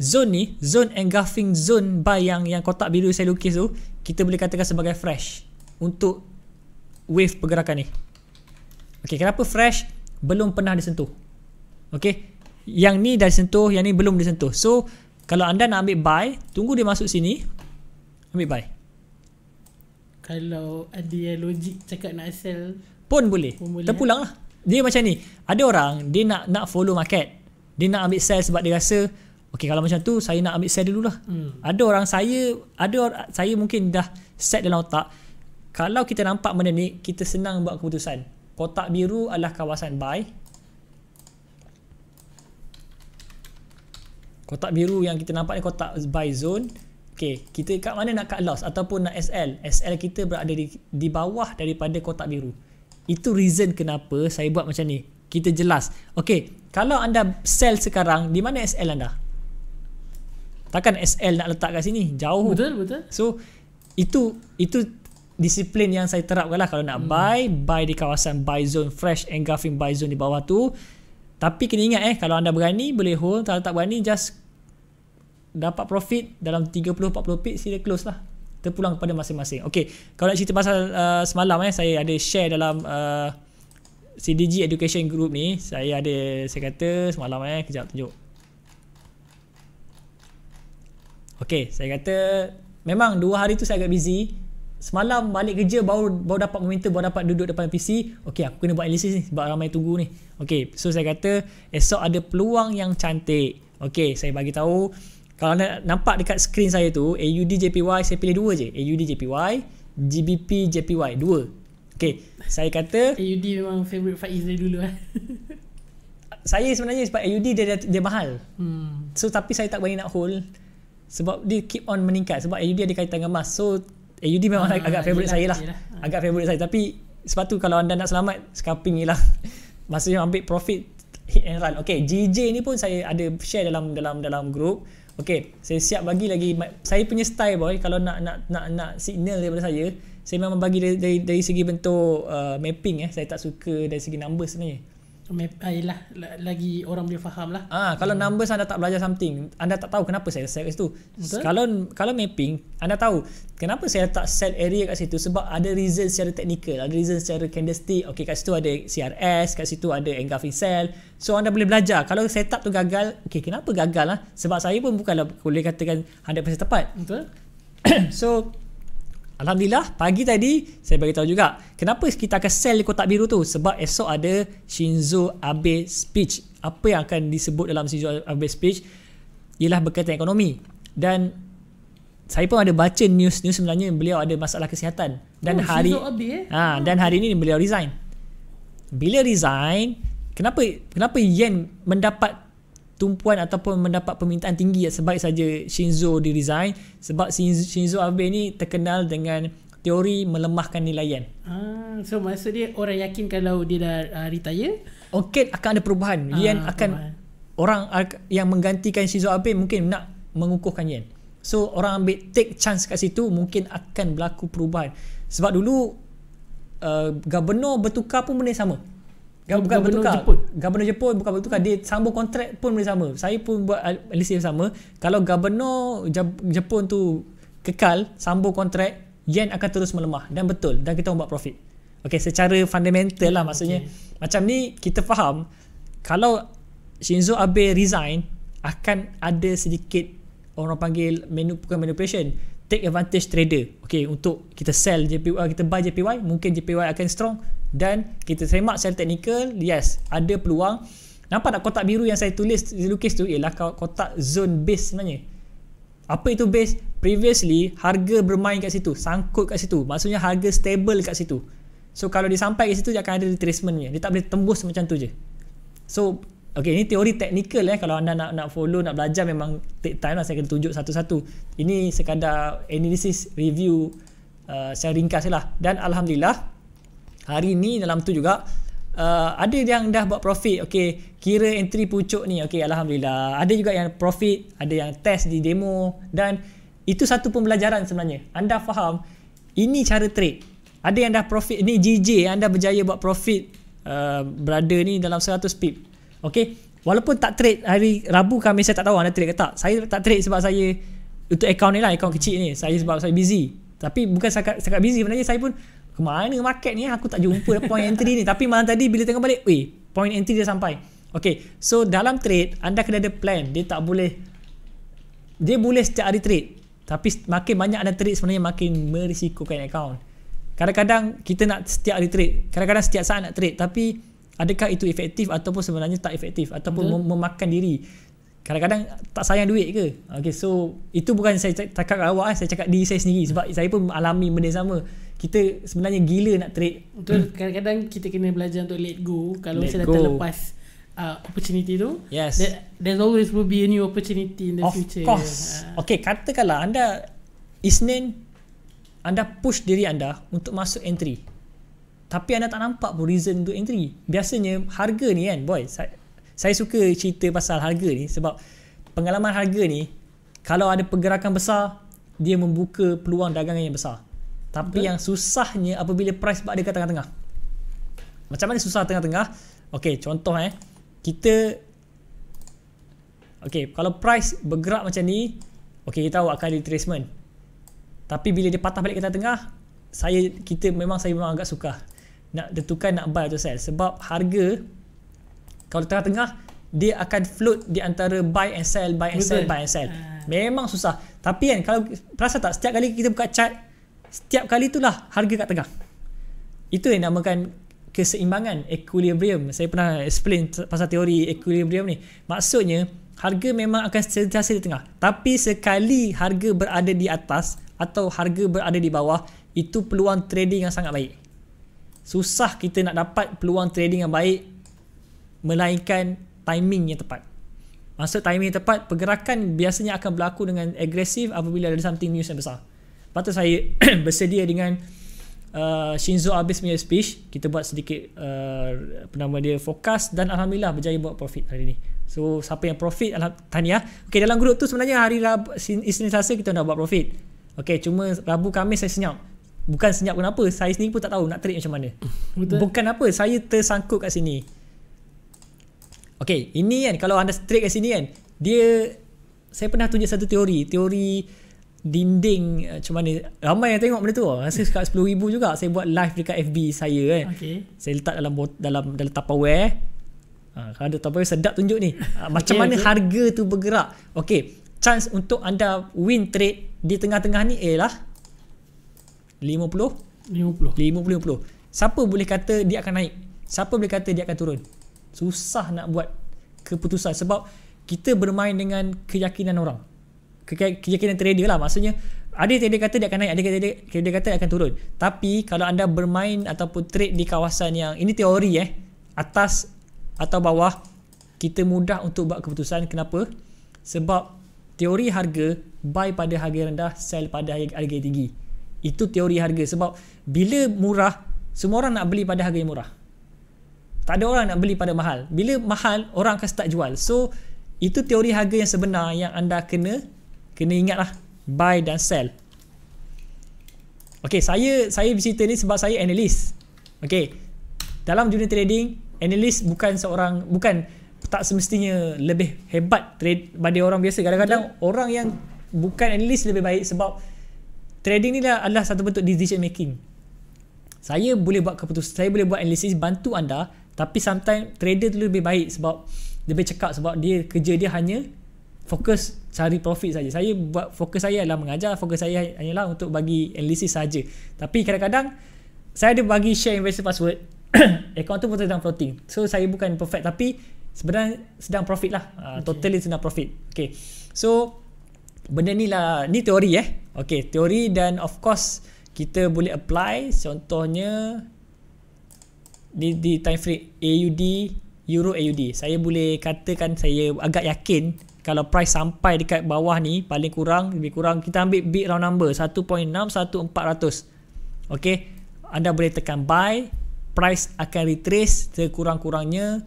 B: zone ni zone engulfing zone by yang yang kotak biru saya lukis tu kita boleh katakan sebagai fresh untuk wave pergerakan ni okey kenapa fresh belum pernah disentuh okey yang ni dah disentuh yang ni belum disentuh so kalau anda nak ambil buy tunggu dia masuk sini ambil buy
A: kalau ada yang logik cakap nak sell pun boleh. Pun boleh
B: Terpulang eh? lah. Dia macam ni. Ada orang dia nak nak follow market. Dia nak ambil sell sebab dia rasa Okay kalau macam tu saya nak ambil sell dululah. Hmm. Ada orang saya ada or, saya mungkin dah set dalam otak kalau kita nampak benda ni kita senang buat keputusan. Kotak biru adalah kawasan buy. Kotak biru yang kita nampak ni kotak buy zone. Okay, kita kat mana nak cut loss ataupun nak SL? SL kita berada di, di bawah daripada kotak biru. Itu reason kenapa saya buat macam ni. Kita jelas. Okay, kalau anda sell sekarang, di mana SL anda? Takkan SL nak letak kat sini? Jauh. Betul, betul. So, itu itu disiplin yang saya terapkan lah. Kalau nak hmm. buy, buy di kawasan buy zone fresh engulfing buy zone di bawah tu. Tapi kena ingat eh, kalau anda berani boleh hold. Kalau tak berani, just dapat profit dalam 30-40 pit sila close lah terpulang kepada masing-masing ok kalau nak cerita pasal uh, semalam eh saya ada share dalam uh, CDG Education Group ni saya ada saya kata semalam eh kejap tunjuk ok saya kata memang dua hari tu saya agak busy semalam balik kerja baru baru dapat momentum baru dapat duduk depan PC ok aku kena buat analisis ni sebab ramai tunggu ni ok so saya kata esok ada peluang yang cantik ok saya bagi tahu kalau nak nampak dekat screen saya tu AUD JPY saya pilih dua je AUD JPY GBP JPY dua Okay, saya kata AUD memang favorite Faiz dari dulu lah. saya sebenarnya sebab AUD dia, dia, dia mahal hmm. so tapi saya tak berani nak hold sebab dia keep on meningkat sebab AUD ada kaitan dengan emas so AUD memang ah, agak favorite saya lah ah. agak favorite saya tapi sebab tu kalau anda nak selamat scalping ni lah maksudnya ambil profit hit and run Okay, GJ ni pun saya ada share dalam dalam dalam group Okey, saya siap bagi lagi saya punya style boy kalau nak nak nak nak signal daripada saya, saya memang bagi dari dari, dari segi bentuk uh, mapping eh, saya tak suka dari segi numbers ni lah lagi orang boleh faham lah. Ah, kalau yeah. numbers anda tak belajar something, anda tak tahu kenapa saya sell kat situ. Betul? Kalau kalau mapping, anda tahu kenapa saya tak sell area kat situ sebab ada reason secara teknikal ada reason secara candlestick. Okey, kat situ ada CRS, kat situ ada engulfing sell So anda boleh belajar. Kalau setup tu gagal, okey kenapa gagal lah? Sebab saya pun bukanlah boleh katakan 100% tepat. Betul? so Alhamdulillah pagi tadi saya bagi tahu juga kenapa kita akan sell kotak biru tu sebab esok ada Shinzo Abe speech. Apa yang akan disebut dalam Shinzo Abe speech ialah berkaitan ekonomi dan saya pun ada baca news news sebenarnya beliau ada masalah kesihatan dan oh, hari Abe, eh? ha, oh. dan hari ini beliau resign. Bila resign kenapa kenapa yen mendapat tumpuan ataupun mendapat permintaan tinggi ya, sebaik saja Shinzo di resign sebab Shinzo Abe ni terkenal dengan teori melemahkan nilai yen.
A: Ah, so maksud dia orang yakin kalau dia
B: dah uh, retire, okay akan ada perubahan. Ah, yen akan perubahan. orang yang menggantikan Shinzo Abe mungkin nak mengukuhkan yen. So orang ambil take chance kat situ mungkin akan berlaku perubahan. Sebab dulu uh, ah, gubernur bertukar pun benda sama. Gubernur bukan bertukar. Jepun. Gubernur Jepun bukan bertukar. Dia sambung kontrak pun boleh sama. Saya pun buat analisis yang sama. Kalau gubernur Jepun tu kekal, sambung kontrak, yen akan terus melemah. Dan betul. Dan kita buat profit. Okay, secara fundamental lah maksudnya. Okay. Macam ni kita faham, kalau Shinzo Abe resign, akan ada sedikit orang panggil menu bukan manipulation take advantage trader okay untuk kita sell JPY kita buy JPY mungkin JPY akan strong dan kita semak secara teknikal yes ada peluang nampak tak kotak biru yang saya tulis lukis tu ialah kotak zone base sebenarnya apa itu base previously harga bermain kat situ sangkut kat situ maksudnya harga stable kat situ so kalau dia sampai kat situ dia akan ada retracementnya dia tak boleh tembus macam tu je so Okay, ini teori teknikal eh. Kalau anda nak nak follow, nak belajar memang take time lah. Saya kena tunjuk satu-satu. Ini sekadar analisis review uh, saya ringkas lah. Dan Alhamdulillah, hari ni dalam tu juga uh, ada yang dah buat profit okey kira entry pucuk ni okey alhamdulillah ada juga yang profit ada yang test di demo dan itu satu pembelajaran sebenarnya anda faham ini cara trade ada yang dah profit ni GJ anda berjaya buat profit uh, brother ni dalam 100 pip okey walaupun tak trade hari Rabu Khamis saya tak tahu anda trade ke tak saya tak trade sebab saya untuk account ni lah account kecil ni saya sebab saya busy tapi bukan sangat sangat busy sebenarnya saya pun ke mana market ni aku tak jumpa point entry ni tapi malam tadi bila tengok balik weh point entry dia sampai Okay, so dalam trade anda kena ada plan dia tak boleh dia boleh setiap hari trade tapi makin banyak anda trade sebenarnya makin merisikokan account kadang-kadang kita nak setiap hari trade kadang-kadang setiap saat nak trade tapi adakah itu efektif ataupun sebenarnya tak efektif ataupun mem- memakan diri kadang-kadang tak sayang duit ke okay, so itu bukan saya cakap kat awak eh. saya cakap diri saya sendiri sebab saya pun
A: alami benda sama kita sebenarnya gila nak trade betul hmm. kadang-kadang kita kena belajar untuk let go kalau saya dah terlepas uh, opportunity tu yes. there, there's always will be a new opportunity in the of future of course uh. okay katakanlah anda Isnin
B: anda push diri anda untuk masuk entry tapi anda tak nampak pun reason untuk entry biasanya harga ni kan boy saya, saya suka cerita pasal harga ni sebab pengalaman harga ni kalau ada pergerakan besar dia membuka peluang dagangan yang besar tapi Betul. yang susahnya apabila price sebab dia kat tengah-tengah. Macam mana susah tengah-tengah? Okey, contoh eh. Kita Okey, kalau price bergerak macam ni, okey kita tahu akan retracement. Tapi bila dia patah balik ke tengah-tengah, saya kita memang saya memang agak suka nak tentukan nak buy atau sell sebab harga kalau tengah-tengah dia akan float di antara buy and sell, buy and Betul. sell, buy and sell. Ah. Memang susah. Tapi kan kalau perasa tak setiap kali kita buka chart setiap kali itulah harga kat tengah itu yang namakan keseimbangan equilibrium saya pernah explain pasal teori equilibrium ni maksudnya harga memang akan sentiasa di tengah tapi sekali harga berada di atas atau harga berada di bawah itu peluang trading yang sangat baik susah kita nak dapat peluang trading yang baik melainkan timing yang tepat maksud timing yang tepat pergerakan biasanya akan berlaku dengan agresif apabila ada something news yang besar patut saya bersedia dengan uh, Shinzo habis punya speech kita buat sedikit uh, nama dia fokus dan Alhamdulillah berjaya buat profit hari ni so siapa yang profit Alhamdulillah tahniah Okay dalam grup tu sebenarnya hari Rabu Isnin Selasa kita dah buat profit Okay cuma Rabu Kamis saya senyap bukan senyap kenapa saya sendiri pun tak tahu nak trade macam mana
A: Betul. bukan
B: apa saya tersangkut kat sini Okay ini kan kalau anda trade kat sini kan dia saya pernah tunjuk satu teori teori dinding eh, macam mana ramai yang tengok benda tu rasa dekat 10000 juga saya buat live dekat FB saya eh. okay. saya letak dalam dalam dalam tupperware eh. ha, kalau ada tupperware sedap tunjuk ni ha, macam okay, mana okay. harga tu bergerak okey chance untuk anda win trade di tengah-tengah ni ialah 50 50 50 50 siapa boleh kata dia akan naik siapa boleh kata dia akan turun susah nak buat keputusan sebab kita bermain dengan keyakinan orang keyakinan trader lah maksudnya ada trader kata dia akan naik ada trader, trader kata dia akan turun tapi kalau anda bermain ataupun trade di kawasan yang ini teori eh atas atau bawah kita mudah untuk buat keputusan kenapa sebab teori harga buy pada harga rendah sell pada harga tinggi itu teori harga sebab bila murah semua orang nak beli pada harga yang murah tak ada orang nak beli pada mahal bila mahal orang akan start jual so itu teori harga yang sebenar yang anda kena kena ingatlah buy dan sell. Okey, saya saya bercerita ni sebab saya analis. Okey. Dalam dunia trading, analis bukan seorang bukan tak semestinya lebih hebat trade daripada orang biasa. Kadang-kadang orang yang bukan analis lebih baik sebab trading ni lah adalah satu bentuk decision making. Saya boleh buat keputusan, saya boleh buat analisis bantu anda, tapi sometimes trader tu lebih baik sebab lebih cekap sebab dia kerja dia hanya fokus cari profit saja. Saya buat fokus saya adalah mengajar, fokus saya hanyalah untuk bagi analisis saja. Tapi kadang-kadang saya ada bagi share investor password. Account tu pun sedang floating. So saya bukan perfect tapi sebenarnya sedang profit lah. Uh, ah, okay. Totally sedang profit. Okay. So benda ni lah, ni teori eh. Okay, teori dan of course kita boleh apply contohnya di, di time frame AUD, Euro AUD. Saya boleh katakan saya agak yakin kalau price sampai dekat bawah ni paling kurang lebih kurang kita ambil big round number 1.61400 ok anda boleh tekan buy price akan retrace sekurang-kurangnya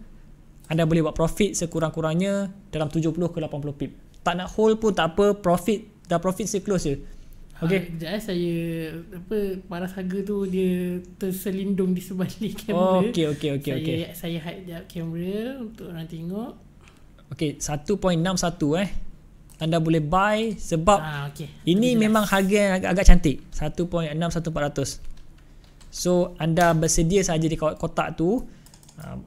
B: anda boleh buat profit sekurang-kurangnya dalam 70 ke 80 pip tak nak hold pun tak apa profit dah profit saya close je Okay.
A: Ha, ah, sekejap eh, saya apa paras harga tu dia terselindung di sebalik kamera. Oh, okey okey okey Saya okay. saya hide jap kamera untuk orang tengok.
B: Okay 1.61 eh Anda boleh buy Sebab ah, okay. Ini jelas. memang harga yang agak, agak cantik 1.61400 So anda bersedia saja di kotak tu uh,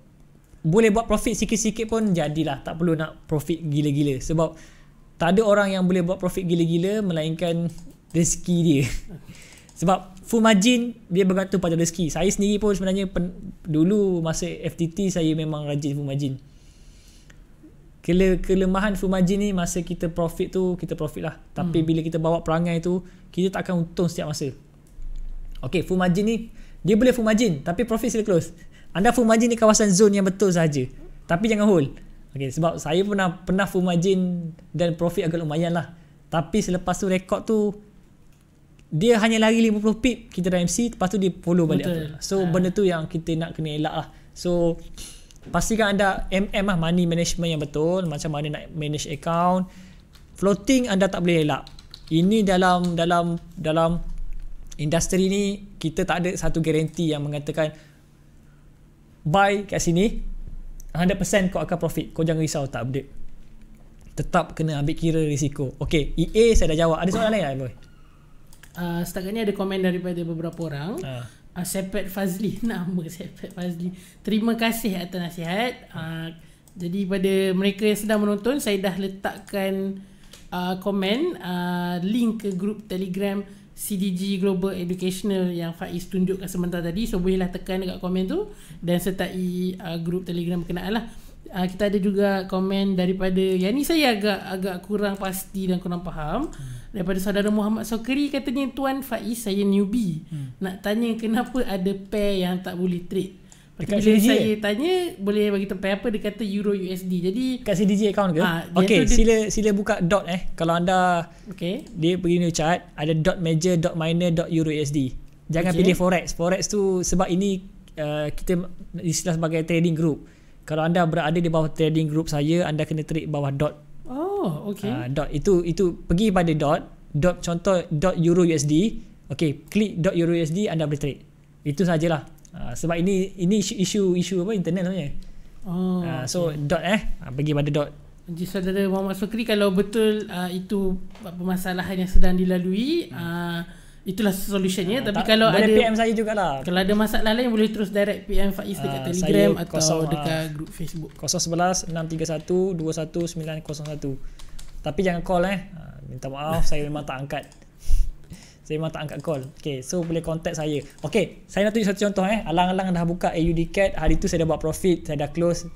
B: Boleh buat profit sikit-sikit pun jadilah Tak perlu nak profit gila-gila Sebab Tak ada orang yang boleh buat profit gila-gila Melainkan Rezeki dia Sebab full margin dia bergantung pada rezeki. Saya sendiri pun sebenarnya pen, dulu masa FTT saya memang rajin full margin kele kelemahan full margin ni masa kita profit tu kita profit lah tapi hmm. bila kita bawa perangai tu kita tak akan untung setiap masa Okay full margin ni dia boleh full margin tapi profit sila close anda full margin ni kawasan zone yang betul saja tapi jangan hold Okay, sebab saya pernah pernah full margin dan profit agak lumayan lah. Tapi selepas tu rekod tu dia hanya lari 50 pip kita dah MC lepas tu dia follow balik. So ha. benda tu yang kita nak kena elak lah. So pastikan anda MM lah money management yang betul macam mana nak manage account floating anda tak boleh elak ini dalam dalam dalam industri ni kita tak ada satu garanti yang mengatakan buy kat sini 100% kau akan profit kau jangan risau tak update tetap kena ambil kira risiko ok EA saya dah jawab ada soalan lain tak, boy
A: Uh, ah, setakat ni ada komen daripada beberapa orang uh uh, ah, Sepet Fazli Nama Sepet Fazli Terima kasih atas nasihat uh, Jadi pada mereka yang sedang menonton Saya dah letakkan uh, komen uh, Link ke grup telegram CDG Global Educational yang Faiz tunjukkan sebentar tadi So bolehlah tekan dekat komen tu Dan sertai uh, grup telegram berkenaan lah uh, kita ada juga komen daripada yang ni saya agak agak kurang pasti dan kurang faham hmm. daripada saudara Muhammad Sokeri katanya tuan Faiz saya newbie hmm. nak tanya kenapa ada pair yang tak boleh trade Dekat bila CDG saya eh? tanya boleh bagi tahu apa dia kata euro USD jadi kat CDG account ke uh, okey sila sila
B: buka dot eh kalau anda okey dia pergi new chart ada dot major dot minor dot euro USD jangan okay. pilih forex forex tu sebab ini uh, kita istilah sebagai trading group kalau anda berada di bawah trading group saya anda kena trade bawah dot
A: oh okay. uh,
B: dot itu itu pergi pada dot dot contoh dot euro usd Okay, klik dot euro usd anda boleh trade itu sajalah uh, sebab ini ini isu isu apa internet
A: namanya oh uh, so
B: okay. dot eh uh, pergi pada dot
A: jadi saudara Muhammad Sokri kalau betul uh, itu permasalahan yang sedang dilalui hmm. uh, Itulah solutionnya ha, Tapi tak, kalau ada PM saya jugalah Kalau ada masalah lain Boleh terus direct PM Faiz ha, Dekat ah, Telegram Atau kosong, dekat ha, ah.
B: grup Facebook 011 631 Tapi jangan call eh ha, Minta maaf Saya memang tak angkat Saya memang tak angkat call Okay So boleh contact saya Okay Saya nak tunjuk satu contoh eh Alang-alang dah buka AUDCAT Hari tu saya dah buat profit Saya dah close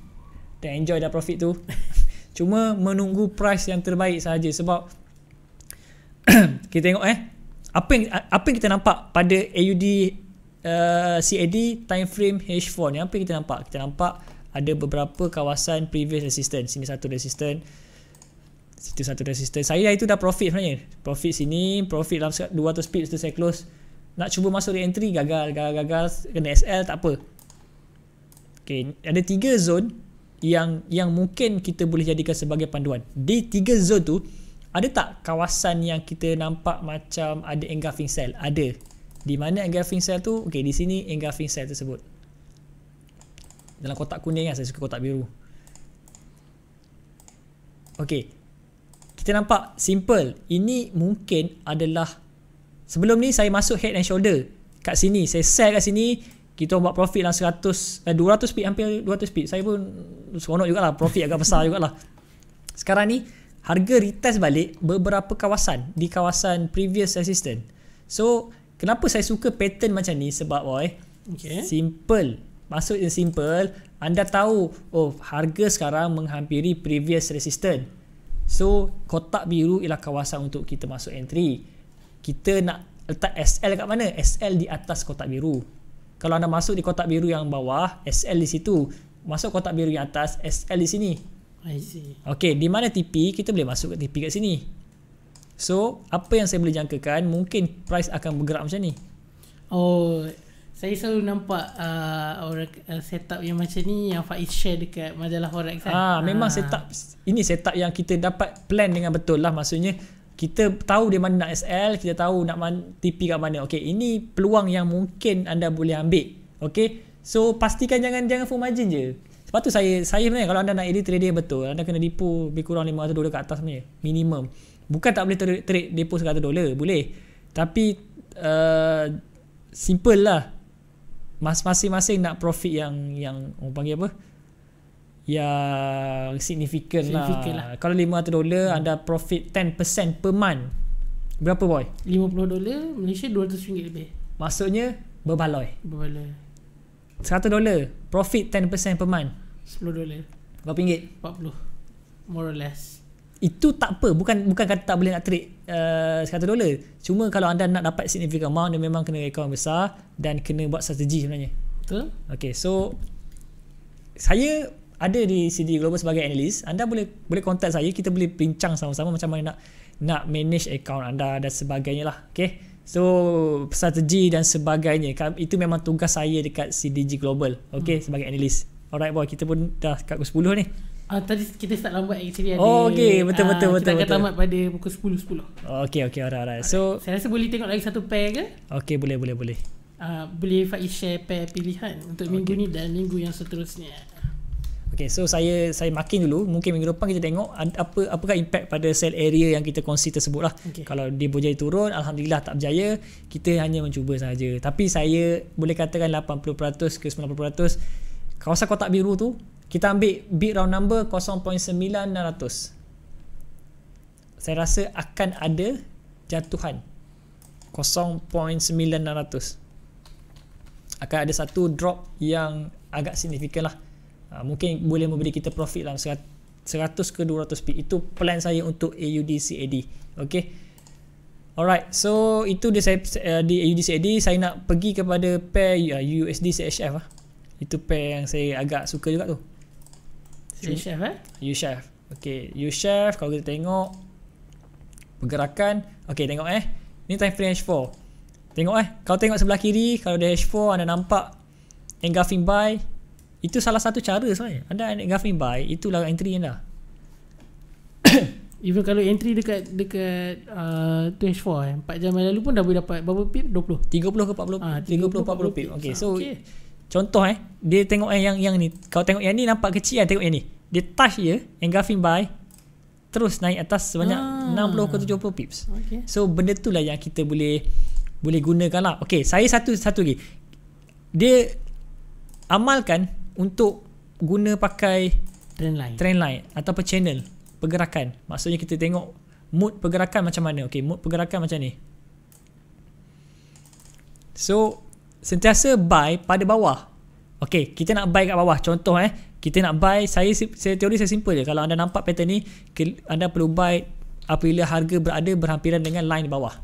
B: Dan enjoy dah profit tu Cuma menunggu price yang terbaik saja. Sebab Kita tengok eh apa yang apa yang kita nampak pada AUD uh, CAD time frame H4 ni apa yang kita nampak kita nampak ada beberapa kawasan previous resistance sini satu resistance situ satu resistance saya itu dah profit sebenarnya profit sini profit dalam 200 pips tu saya close nak cuba masuk di entry gagal gagal gagal kena SL tak apa okey ada tiga zone yang yang mungkin kita boleh jadikan sebagai panduan di tiga zone tu ada tak kawasan yang kita nampak macam ada engulfing cell? Ada. Di mana engulfing cell tu? Okey, di sini engulfing cell tersebut. Dalam kotak kuning kan, saya suka kotak biru. Okey. Kita nampak simple. Ini mungkin adalah sebelum ni saya masuk head and shoulder kat sini. Saya sell kat sini, kita buat profit lah 100 eh, 200 pip hampir 200 pip. Saya pun seronok jugaklah, profit agak besar jugaklah. Sekarang ni harga retest balik beberapa kawasan di kawasan previous resistance. So, kenapa saya suka pattern macam ni sebab boy, oh, eh, okay. simple. Maksudnya simple, anda tahu oh harga sekarang menghampiri previous resistance. So, kotak biru ialah kawasan untuk kita masuk entry. Kita nak letak SL kat mana? SL di atas kotak biru. Kalau anda masuk di kotak biru yang bawah, SL di situ. Masuk kotak biru yang atas, SL di sini. I hmm. see. Okay, di mana TP, kita boleh masuk ke TP kat sini. So, apa yang saya boleh jangkakan, mungkin price akan bergerak macam ni.
A: Oh, saya selalu nampak uh, orang uh, setup yang macam ni yang Faiz share dekat majalah Forex kan. Ah, memang ah. setup
B: ini setup yang kita dapat plan dengan betul lah maksudnya kita tahu di mana nak SL, kita tahu nak man, TP kat mana. Okay, ini peluang yang mungkin anda boleh ambil. Okay, So pastikan jangan jangan full margin je. Lepas tu saya saya sebenarnya kalau anda nak edit trade yang betul, anda kena depo lebih kurang 500 dolar ke atas sebenarnya. Minimum. Bukan tak boleh trade depo 100 dolar, boleh. Tapi uh, simple lah. Mas masing-masing nak profit yang yang orang panggil apa? Yang significant, lah. significant lah. lah. Kalau 500 dolar hmm. anda profit 10% per month. Berapa boy?
A: 50 dolar Malaysia 200 ringgit
B: lebih. Maksudnya berbaloi. Berbaloi. 100 dolar profit 10% per month. 10 dolar. Berapa ringgit? 40. More or less. Itu tak apa. Bukan bukan kata tak boleh nak trade uh, 100 dolar. Cuma kalau anda nak dapat significant amount, dia memang kena account besar dan kena buat strategi sebenarnya. Betul. Okay, so saya ada di CD Global sebagai analyst. Anda boleh boleh contact saya. Kita boleh bincang sama-sama macam mana nak nak manage account anda dan sebagainya lah. Okay. So, strategi dan sebagainya. Itu memang tugas saya dekat CDG Global. Okay, hmm. sebagai analyst. Alright boy, kita pun dah kat pukul 10 ni.
A: Ah uh, tadi kita start lambat actually ada. Oh okey, betul betul uh, ah, betul betul. Kita tamat pada pukul
B: 10 10. Okey okey, alright alright. So
A: saya rasa boleh tengok lagi satu pair ke?
B: Okey, boleh boleh boleh.
A: Ah uh, boleh Faiz share pair pilihan untuk minggu ni dan minggu yang seterusnya.
B: Okay, so saya saya makin dulu. Mungkin minggu depan kita tengok apa apakah impact pada sell area yang kita kongsi tersebut lah. Okay. Kalau dia boleh turun, Alhamdulillah tak berjaya. Kita hanya mencuba saja. Tapi saya boleh katakan 80% ke kawasan kotak biru tu kita ambil bit round number 0.9600 saya rasa akan ada jatuhan 0.9600 akan ada satu drop yang agak signifikan lah ha, mungkin boleh memberi kita profit dalam 100 ke 200 bit itu plan saya untuk AUDCAD ok Alright, so itu dia saya uh, di AUDCAD saya nak pergi kepada pair uh, USD CHF lah. Itu pair yang saya agak suka juga tu. You chef eh? You chef. Okay, you chef kalau kita tengok pergerakan. Okay, tengok eh. Ni time frame H4. Tengok eh. Kalau tengok sebelah kiri, kalau dia H4 anda nampak engulfing buy. itu salah satu
A: cara sebenarnya. Anda engulfing by itulah entry anda. Even kalau entry dekat dekat uh, 2H4 eh, 4 jam yang lalu pun dah boleh dapat berapa pip? 20. 30 ke 40? Ah, 30, 30 40, 40 pip. Okay, so ah, okay. Contoh eh, dia tengok eh yang yang ni.
B: Kau tengok yang ni nampak kecil kan tengok yang ni. Dia touch je engulfing by eh, terus naik atas sebanyak ah. 60 ke 70 pips. Okay. So benda tu lah yang kita boleh boleh gunakan lah. Okay, saya satu satu lagi. Dia amalkan untuk guna pakai trend line, trend line ataupun channel pergerakan. Maksudnya kita tengok mood pergerakan macam mana. Okay, mood pergerakan macam ni. So sentiasa buy pada bawah. Okey, kita nak buy kat bawah. Contoh eh, kita nak buy saya saya teori saya simple je. Kalau anda nampak pattern ni, anda perlu buy apabila harga berada berhampiran dengan line di bawah.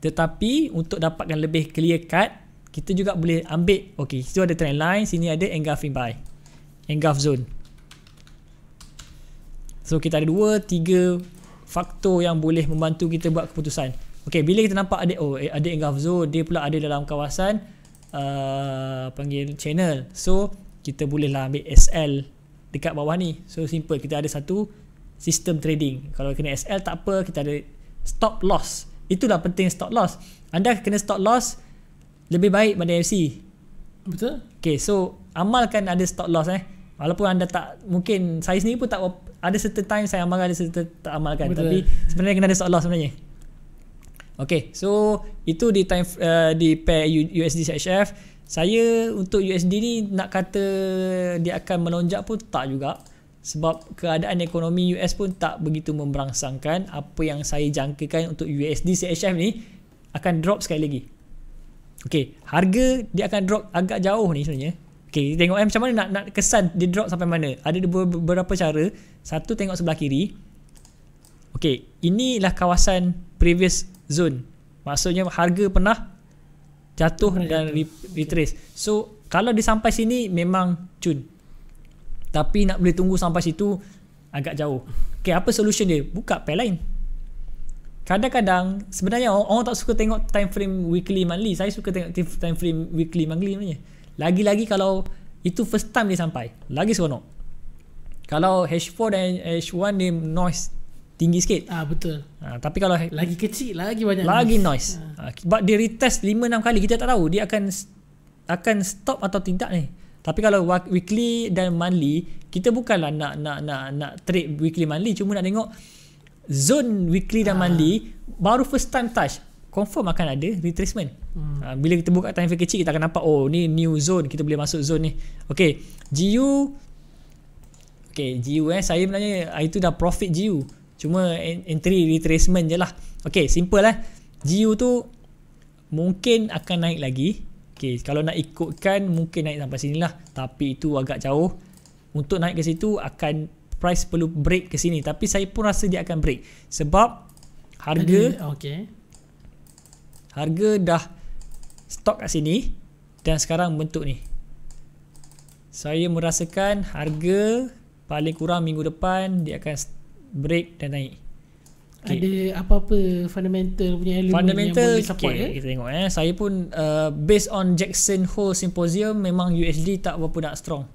B: Tetapi untuk dapatkan lebih clear cut, kita juga boleh ambil okey, situ ada trend line, sini ada engulfing buy. Engulf zone. So kita ada dua, tiga faktor yang boleh membantu kita buat keputusan. Okay, bila kita nampak adik oh eh, adik Gafzo dia pula ada dalam kawasan uh, panggil channel. So kita bolehlah ambil SL dekat bawah ni. So simple kita ada satu sistem trading. Kalau kena SL tak apa, kita ada stop loss. Itulah penting stop loss. Anda kena stop loss lebih baik pada FC. Betul? Okay, so amalkan ada stop loss eh. Walaupun anda tak mungkin saya sendiri pun tak ada certain time saya amalkan ada certain tak amalkan Betul. tapi sebenarnya kena ada stop loss sebenarnya. Okay, so itu di time uh, di pair USD CHF. Saya untuk USD ni nak kata dia akan melonjak pun tak juga sebab keadaan ekonomi US pun tak begitu memberangsangkan apa yang saya jangkakan untuk USD CHF ni akan drop sekali lagi. Okay, harga dia akan drop agak jauh ni sebenarnya. Okay, tengok eh, macam mana nak, nak kesan dia drop sampai mana. Ada beberapa cara. Satu tengok sebelah kiri. Okay, inilah kawasan previous zone maksudnya harga pernah jatuh pernah dan jatuh. retrace so kalau dia sampai sini memang cun tapi nak boleh tunggu sampai situ agak jauh okey apa solution dia buka pair lain kadang-kadang sebenarnya orang, orang tak suka tengok time frame weekly monthly saya suka tengok time frame weekly monthly sebenarnya lagi-lagi kalau itu first time dia sampai lagi seronok kalau H4 dan H1 dia noise tinggi sikit. Ah betul. Ah tapi kalau lagi kecil lagi banyak lagi noise. noise. Ah. ah but dia retest 5 6 kali kita tak tahu dia akan akan stop atau tidak ni. Tapi kalau weekly dan monthly, kita bukanlah nak nak nak nak trade weekly monthly cuma nak tengok zone weekly dan ah. monthly baru first time touch confirm akan ada retracement. Hmm. Ah, bila kita buka time frame kecil kita akan nampak oh ni new zone kita boleh masuk zone ni. Okay GU Okay, GU eh. Saya sebenarnya ah, itu dah profit GU cuma entry retracement je lah ok simple lah eh. GU tu mungkin akan naik lagi ok kalau nak ikutkan mungkin naik sampai sini lah tapi itu agak jauh untuk naik ke situ akan price perlu break ke sini tapi saya pun rasa dia akan break sebab harga ok harga dah stock kat sini dan sekarang bentuk ni saya merasakan harga paling kurang minggu depan dia akan break dan naik.
A: Okay. Ada apa-apa fundamental punya elemen fundamental, yang boleh support okay. eh?
B: Kita tengok eh. Saya pun uh, based on Jackson Hole Symposium memang USD tak berapa nak strong.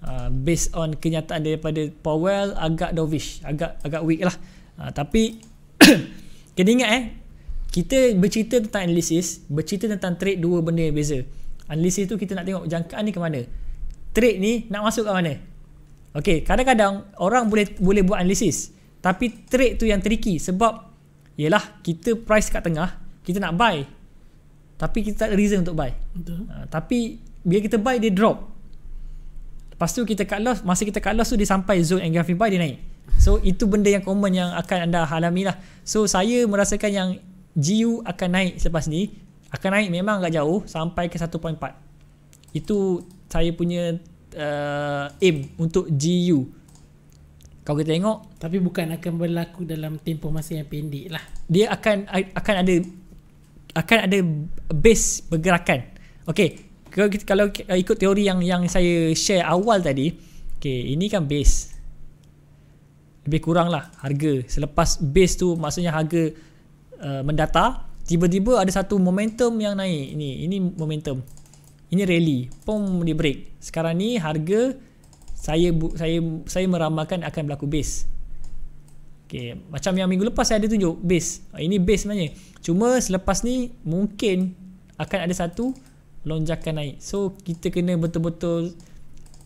B: Uh, based on kenyataan daripada Powell agak dovish, agak agak weak lah. Uh, tapi kena ingat eh kita bercerita tentang analisis, bercerita tentang trade dua benda yang beza. Analisis tu kita nak tengok jangkaan ni ke mana. Trade ni nak masuk ke mana? Okey, kadang-kadang orang boleh boleh buat analisis. Tapi trade tu yang tricky sebab ialah kita price kat tengah, kita nak buy. Tapi kita tak ada reason untuk buy. Betul. Uh, tapi bila kita buy dia drop. Lepas tu kita cut loss, masa kita cut loss tu dia sampai zone engulfing buy dia naik. So itu benda yang common yang akan anda alami lah. So saya merasakan yang GU akan naik selepas ni akan naik memang agak jauh sampai ke 1.4. Itu saya punya
A: uh, aim untuk GU. Kau kita tengok. Tapi bukan akan berlaku dalam tempoh masa yang pendek lah. Dia akan akan ada akan ada
B: base pergerakan. Okay. Kalau kita, kalau ikut teori yang yang saya share awal tadi. Okay. Ini kan base. Lebih kurang lah harga. Selepas base tu maksudnya harga uh, mendata. Tiba-tiba ada satu momentum yang naik. Ini, ini momentum ini rally pom di break sekarang ni harga saya saya saya meramalkan akan berlaku base okey macam yang minggu lepas saya ada tunjuk base ah, ini base sebenarnya cuma selepas ni mungkin akan ada satu lonjakan naik so kita kena betul-betul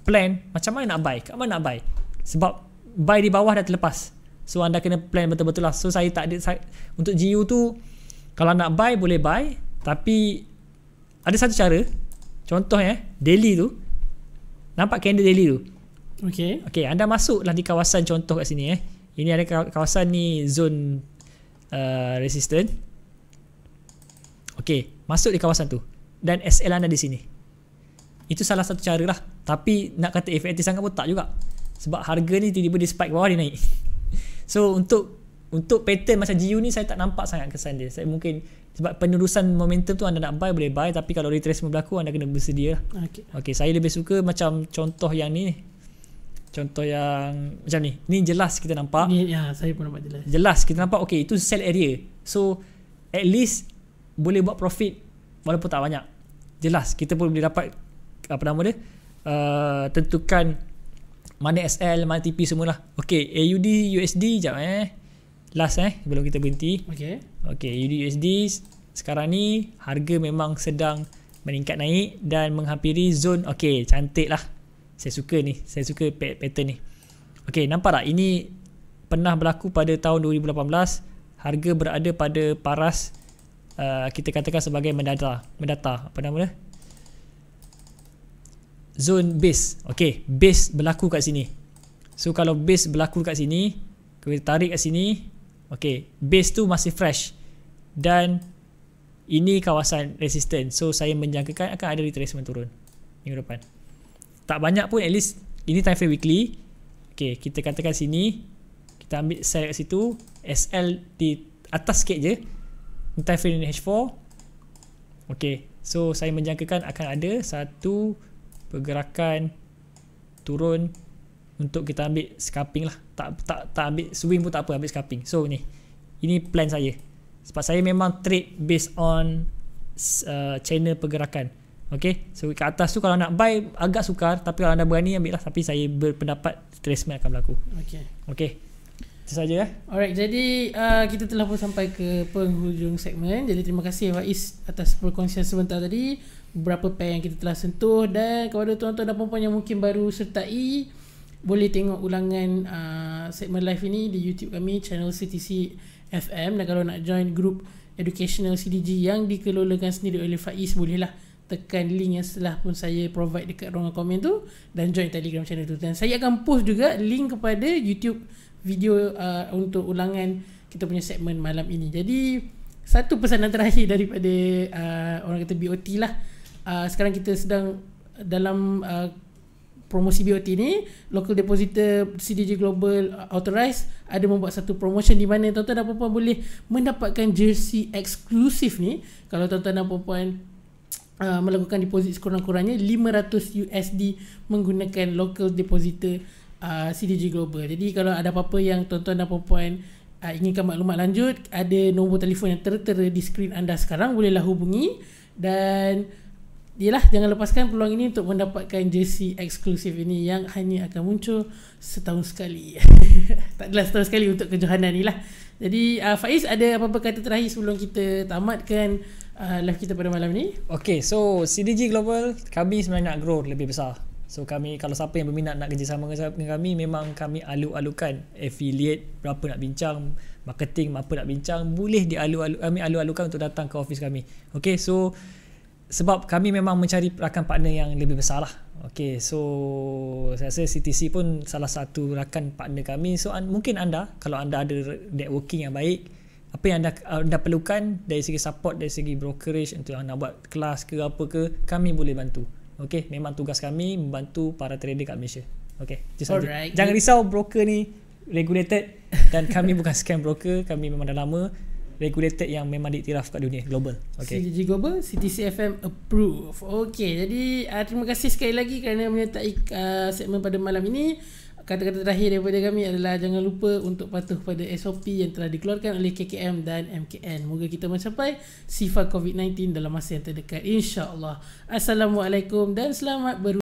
B: plan macam mana nak buy kat mana nak buy sebab buy di bawah dah terlepas so anda kena plan betul-betul lah so saya tak ada saya, untuk GU tu kalau nak buy boleh buy tapi ada satu cara Contoh eh, daily tu nampak candle daily tu. Okay. Okay, anda masuklah di kawasan contoh kat sini eh. Ini ada kawasan ni zone uh, resistant. Okay. masuk di kawasan tu dan SL anda di sini. Itu salah satu cara lah. Tapi nak kata efektif sangat pun tak juga. Sebab harga ni tiba-tiba dia spike bawah dia naik. so untuk untuk pattern macam GU ni saya tak nampak sangat kesan dia. Saya mungkin sebab penerusan momentum tu anda nak buy boleh buy tapi kalau retracement berlaku anda kena bersedia lah okay. okay saya lebih suka macam contoh yang ni contoh yang macam ni ni jelas kita nampak ni, ya saya pun nampak jelas jelas kita nampak okay itu sell area so at least boleh buat profit walaupun tak banyak jelas kita pun boleh dapat apa nama dia uh, tentukan mana SL mana TP semualah okay AUD USD jap eh last eh sebelum kita berhenti. Okey. Okey, USD sekarang ni harga memang sedang meningkat naik dan menghampiri zone. Okey, cantik lah. Saya suka ni. Saya suka pattern ni. Okey, nampak tak? Ini pernah berlaku pada tahun 2018. Harga berada pada paras uh, kita katakan sebagai mendata. Mendata. Apa nama dia? Zone base. Okey, base berlaku kat sini. So kalau base berlaku kat sini, kita tarik kat sini, Okay, base tu masih fresh dan ini kawasan resisten. So saya menjangkakan akan ada retracement turun minggu depan. Tak banyak pun at least ini time frame weekly. Okay, kita katakan sini kita ambil sell kat situ SL di atas sikit je ini time frame H4 ok so saya menjangkakan akan ada satu pergerakan turun untuk kita ambil scalping lah tak tak tak ambil swing pun tak apa ambil scalping so ni ini plan saya sebab saya memang trade based on uh, channel pergerakan ok so kat atas tu kalau nak buy agak sukar tapi kalau anda berani ambil lah tapi saya berpendapat retracement akan berlaku ok ok itu sahaja ya.
A: Alright, jadi uh, kita telah pun sampai ke penghujung segmen. Jadi terima kasih Faiz atas perkongsian sebentar tadi. Beberapa pair yang kita telah sentuh dan kepada tuan-tuan dan puan yang mungkin baru sertai boleh tengok ulangan uh, segmen live ini di YouTube kami channel CTC FM dan kalau nak join group educational CDG yang dikelolakan sendiri oleh Faiz bolehlah tekan link yang setelah pun saya provide dekat ruang komen tu dan join telegram channel tu dan saya akan post juga link kepada YouTube video uh, untuk ulangan kita punya segmen malam ini jadi satu pesanan terakhir daripada uh, orang kata BOT lah uh, sekarang kita sedang dalam uh, promosi BOT ni local depositor CDG Global uh, authorized ada membuat satu promotion di mana tuan-tuan dan puan boleh mendapatkan jersey eksklusif ni kalau tuan-tuan dan puan Uh, melakukan deposit sekurang-kurangnya 500 USD menggunakan local depositor uh, CDG Global. Jadi kalau ada apa-apa yang tuan-tuan dan puan-puan uh, inginkan maklumat lanjut, ada nombor telefon yang tertera di skrin anda sekarang, bolehlah hubungi dan Yelah jangan lepaskan peluang ini untuk mendapatkan jersey eksklusif ini yang hanya akan muncul setahun sekali. tak adalah setahun sekali untuk kejohanan ni lah. Jadi uh, Faiz ada apa-apa kata terakhir sebelum kita tamatkan uh, live kita pada
B: malam ni? Okay so CDG Global kami sebenarnya nak grow lebih besar. So kami kalau siapa yang berminat nak kerjasama dengan kami memang kami alu-alukan affiliate berapa nak bincang marketing apa nak bincang boleh dialu-alu kami alu-alukan untuk datang ke office kami. Okay so sebab kami memang mencari rakan partner yang lebih besar lah Okay, so saya rasa CTC pun salah satu rakan partner kami So an- mungkin anda, kalau anda ada networking yang baik Apa yang anda, anda perlukan dari segi support, dari segi brokerage Untuk anda buat kelas ke apa ke, kami boleh bantu Okay, memang tugas kami membantu para trader kat Malaysia Okay, just Alright. Jangan risau broker ni regulated Dan kami bukan scam broker, kami memang dah lama regulated yang memang diiktiraf kat dunia global. Okay.
A: CGG Global, CTC FM approve. Okey, jadi uh, terima kasih sekali lagi kerana menyertai uh, segmen pada malam ini. Kata-kata terakhir daripada kami adalah jangan lupa untuk patuh pada SOP yang telah dikeluarkan oleh KKM dan MKN. Moga kita mencapai sifar COVID-19 dalam masa yang terdekat. InsyaAllah. Assalamualaikum dan selamat berhubungan.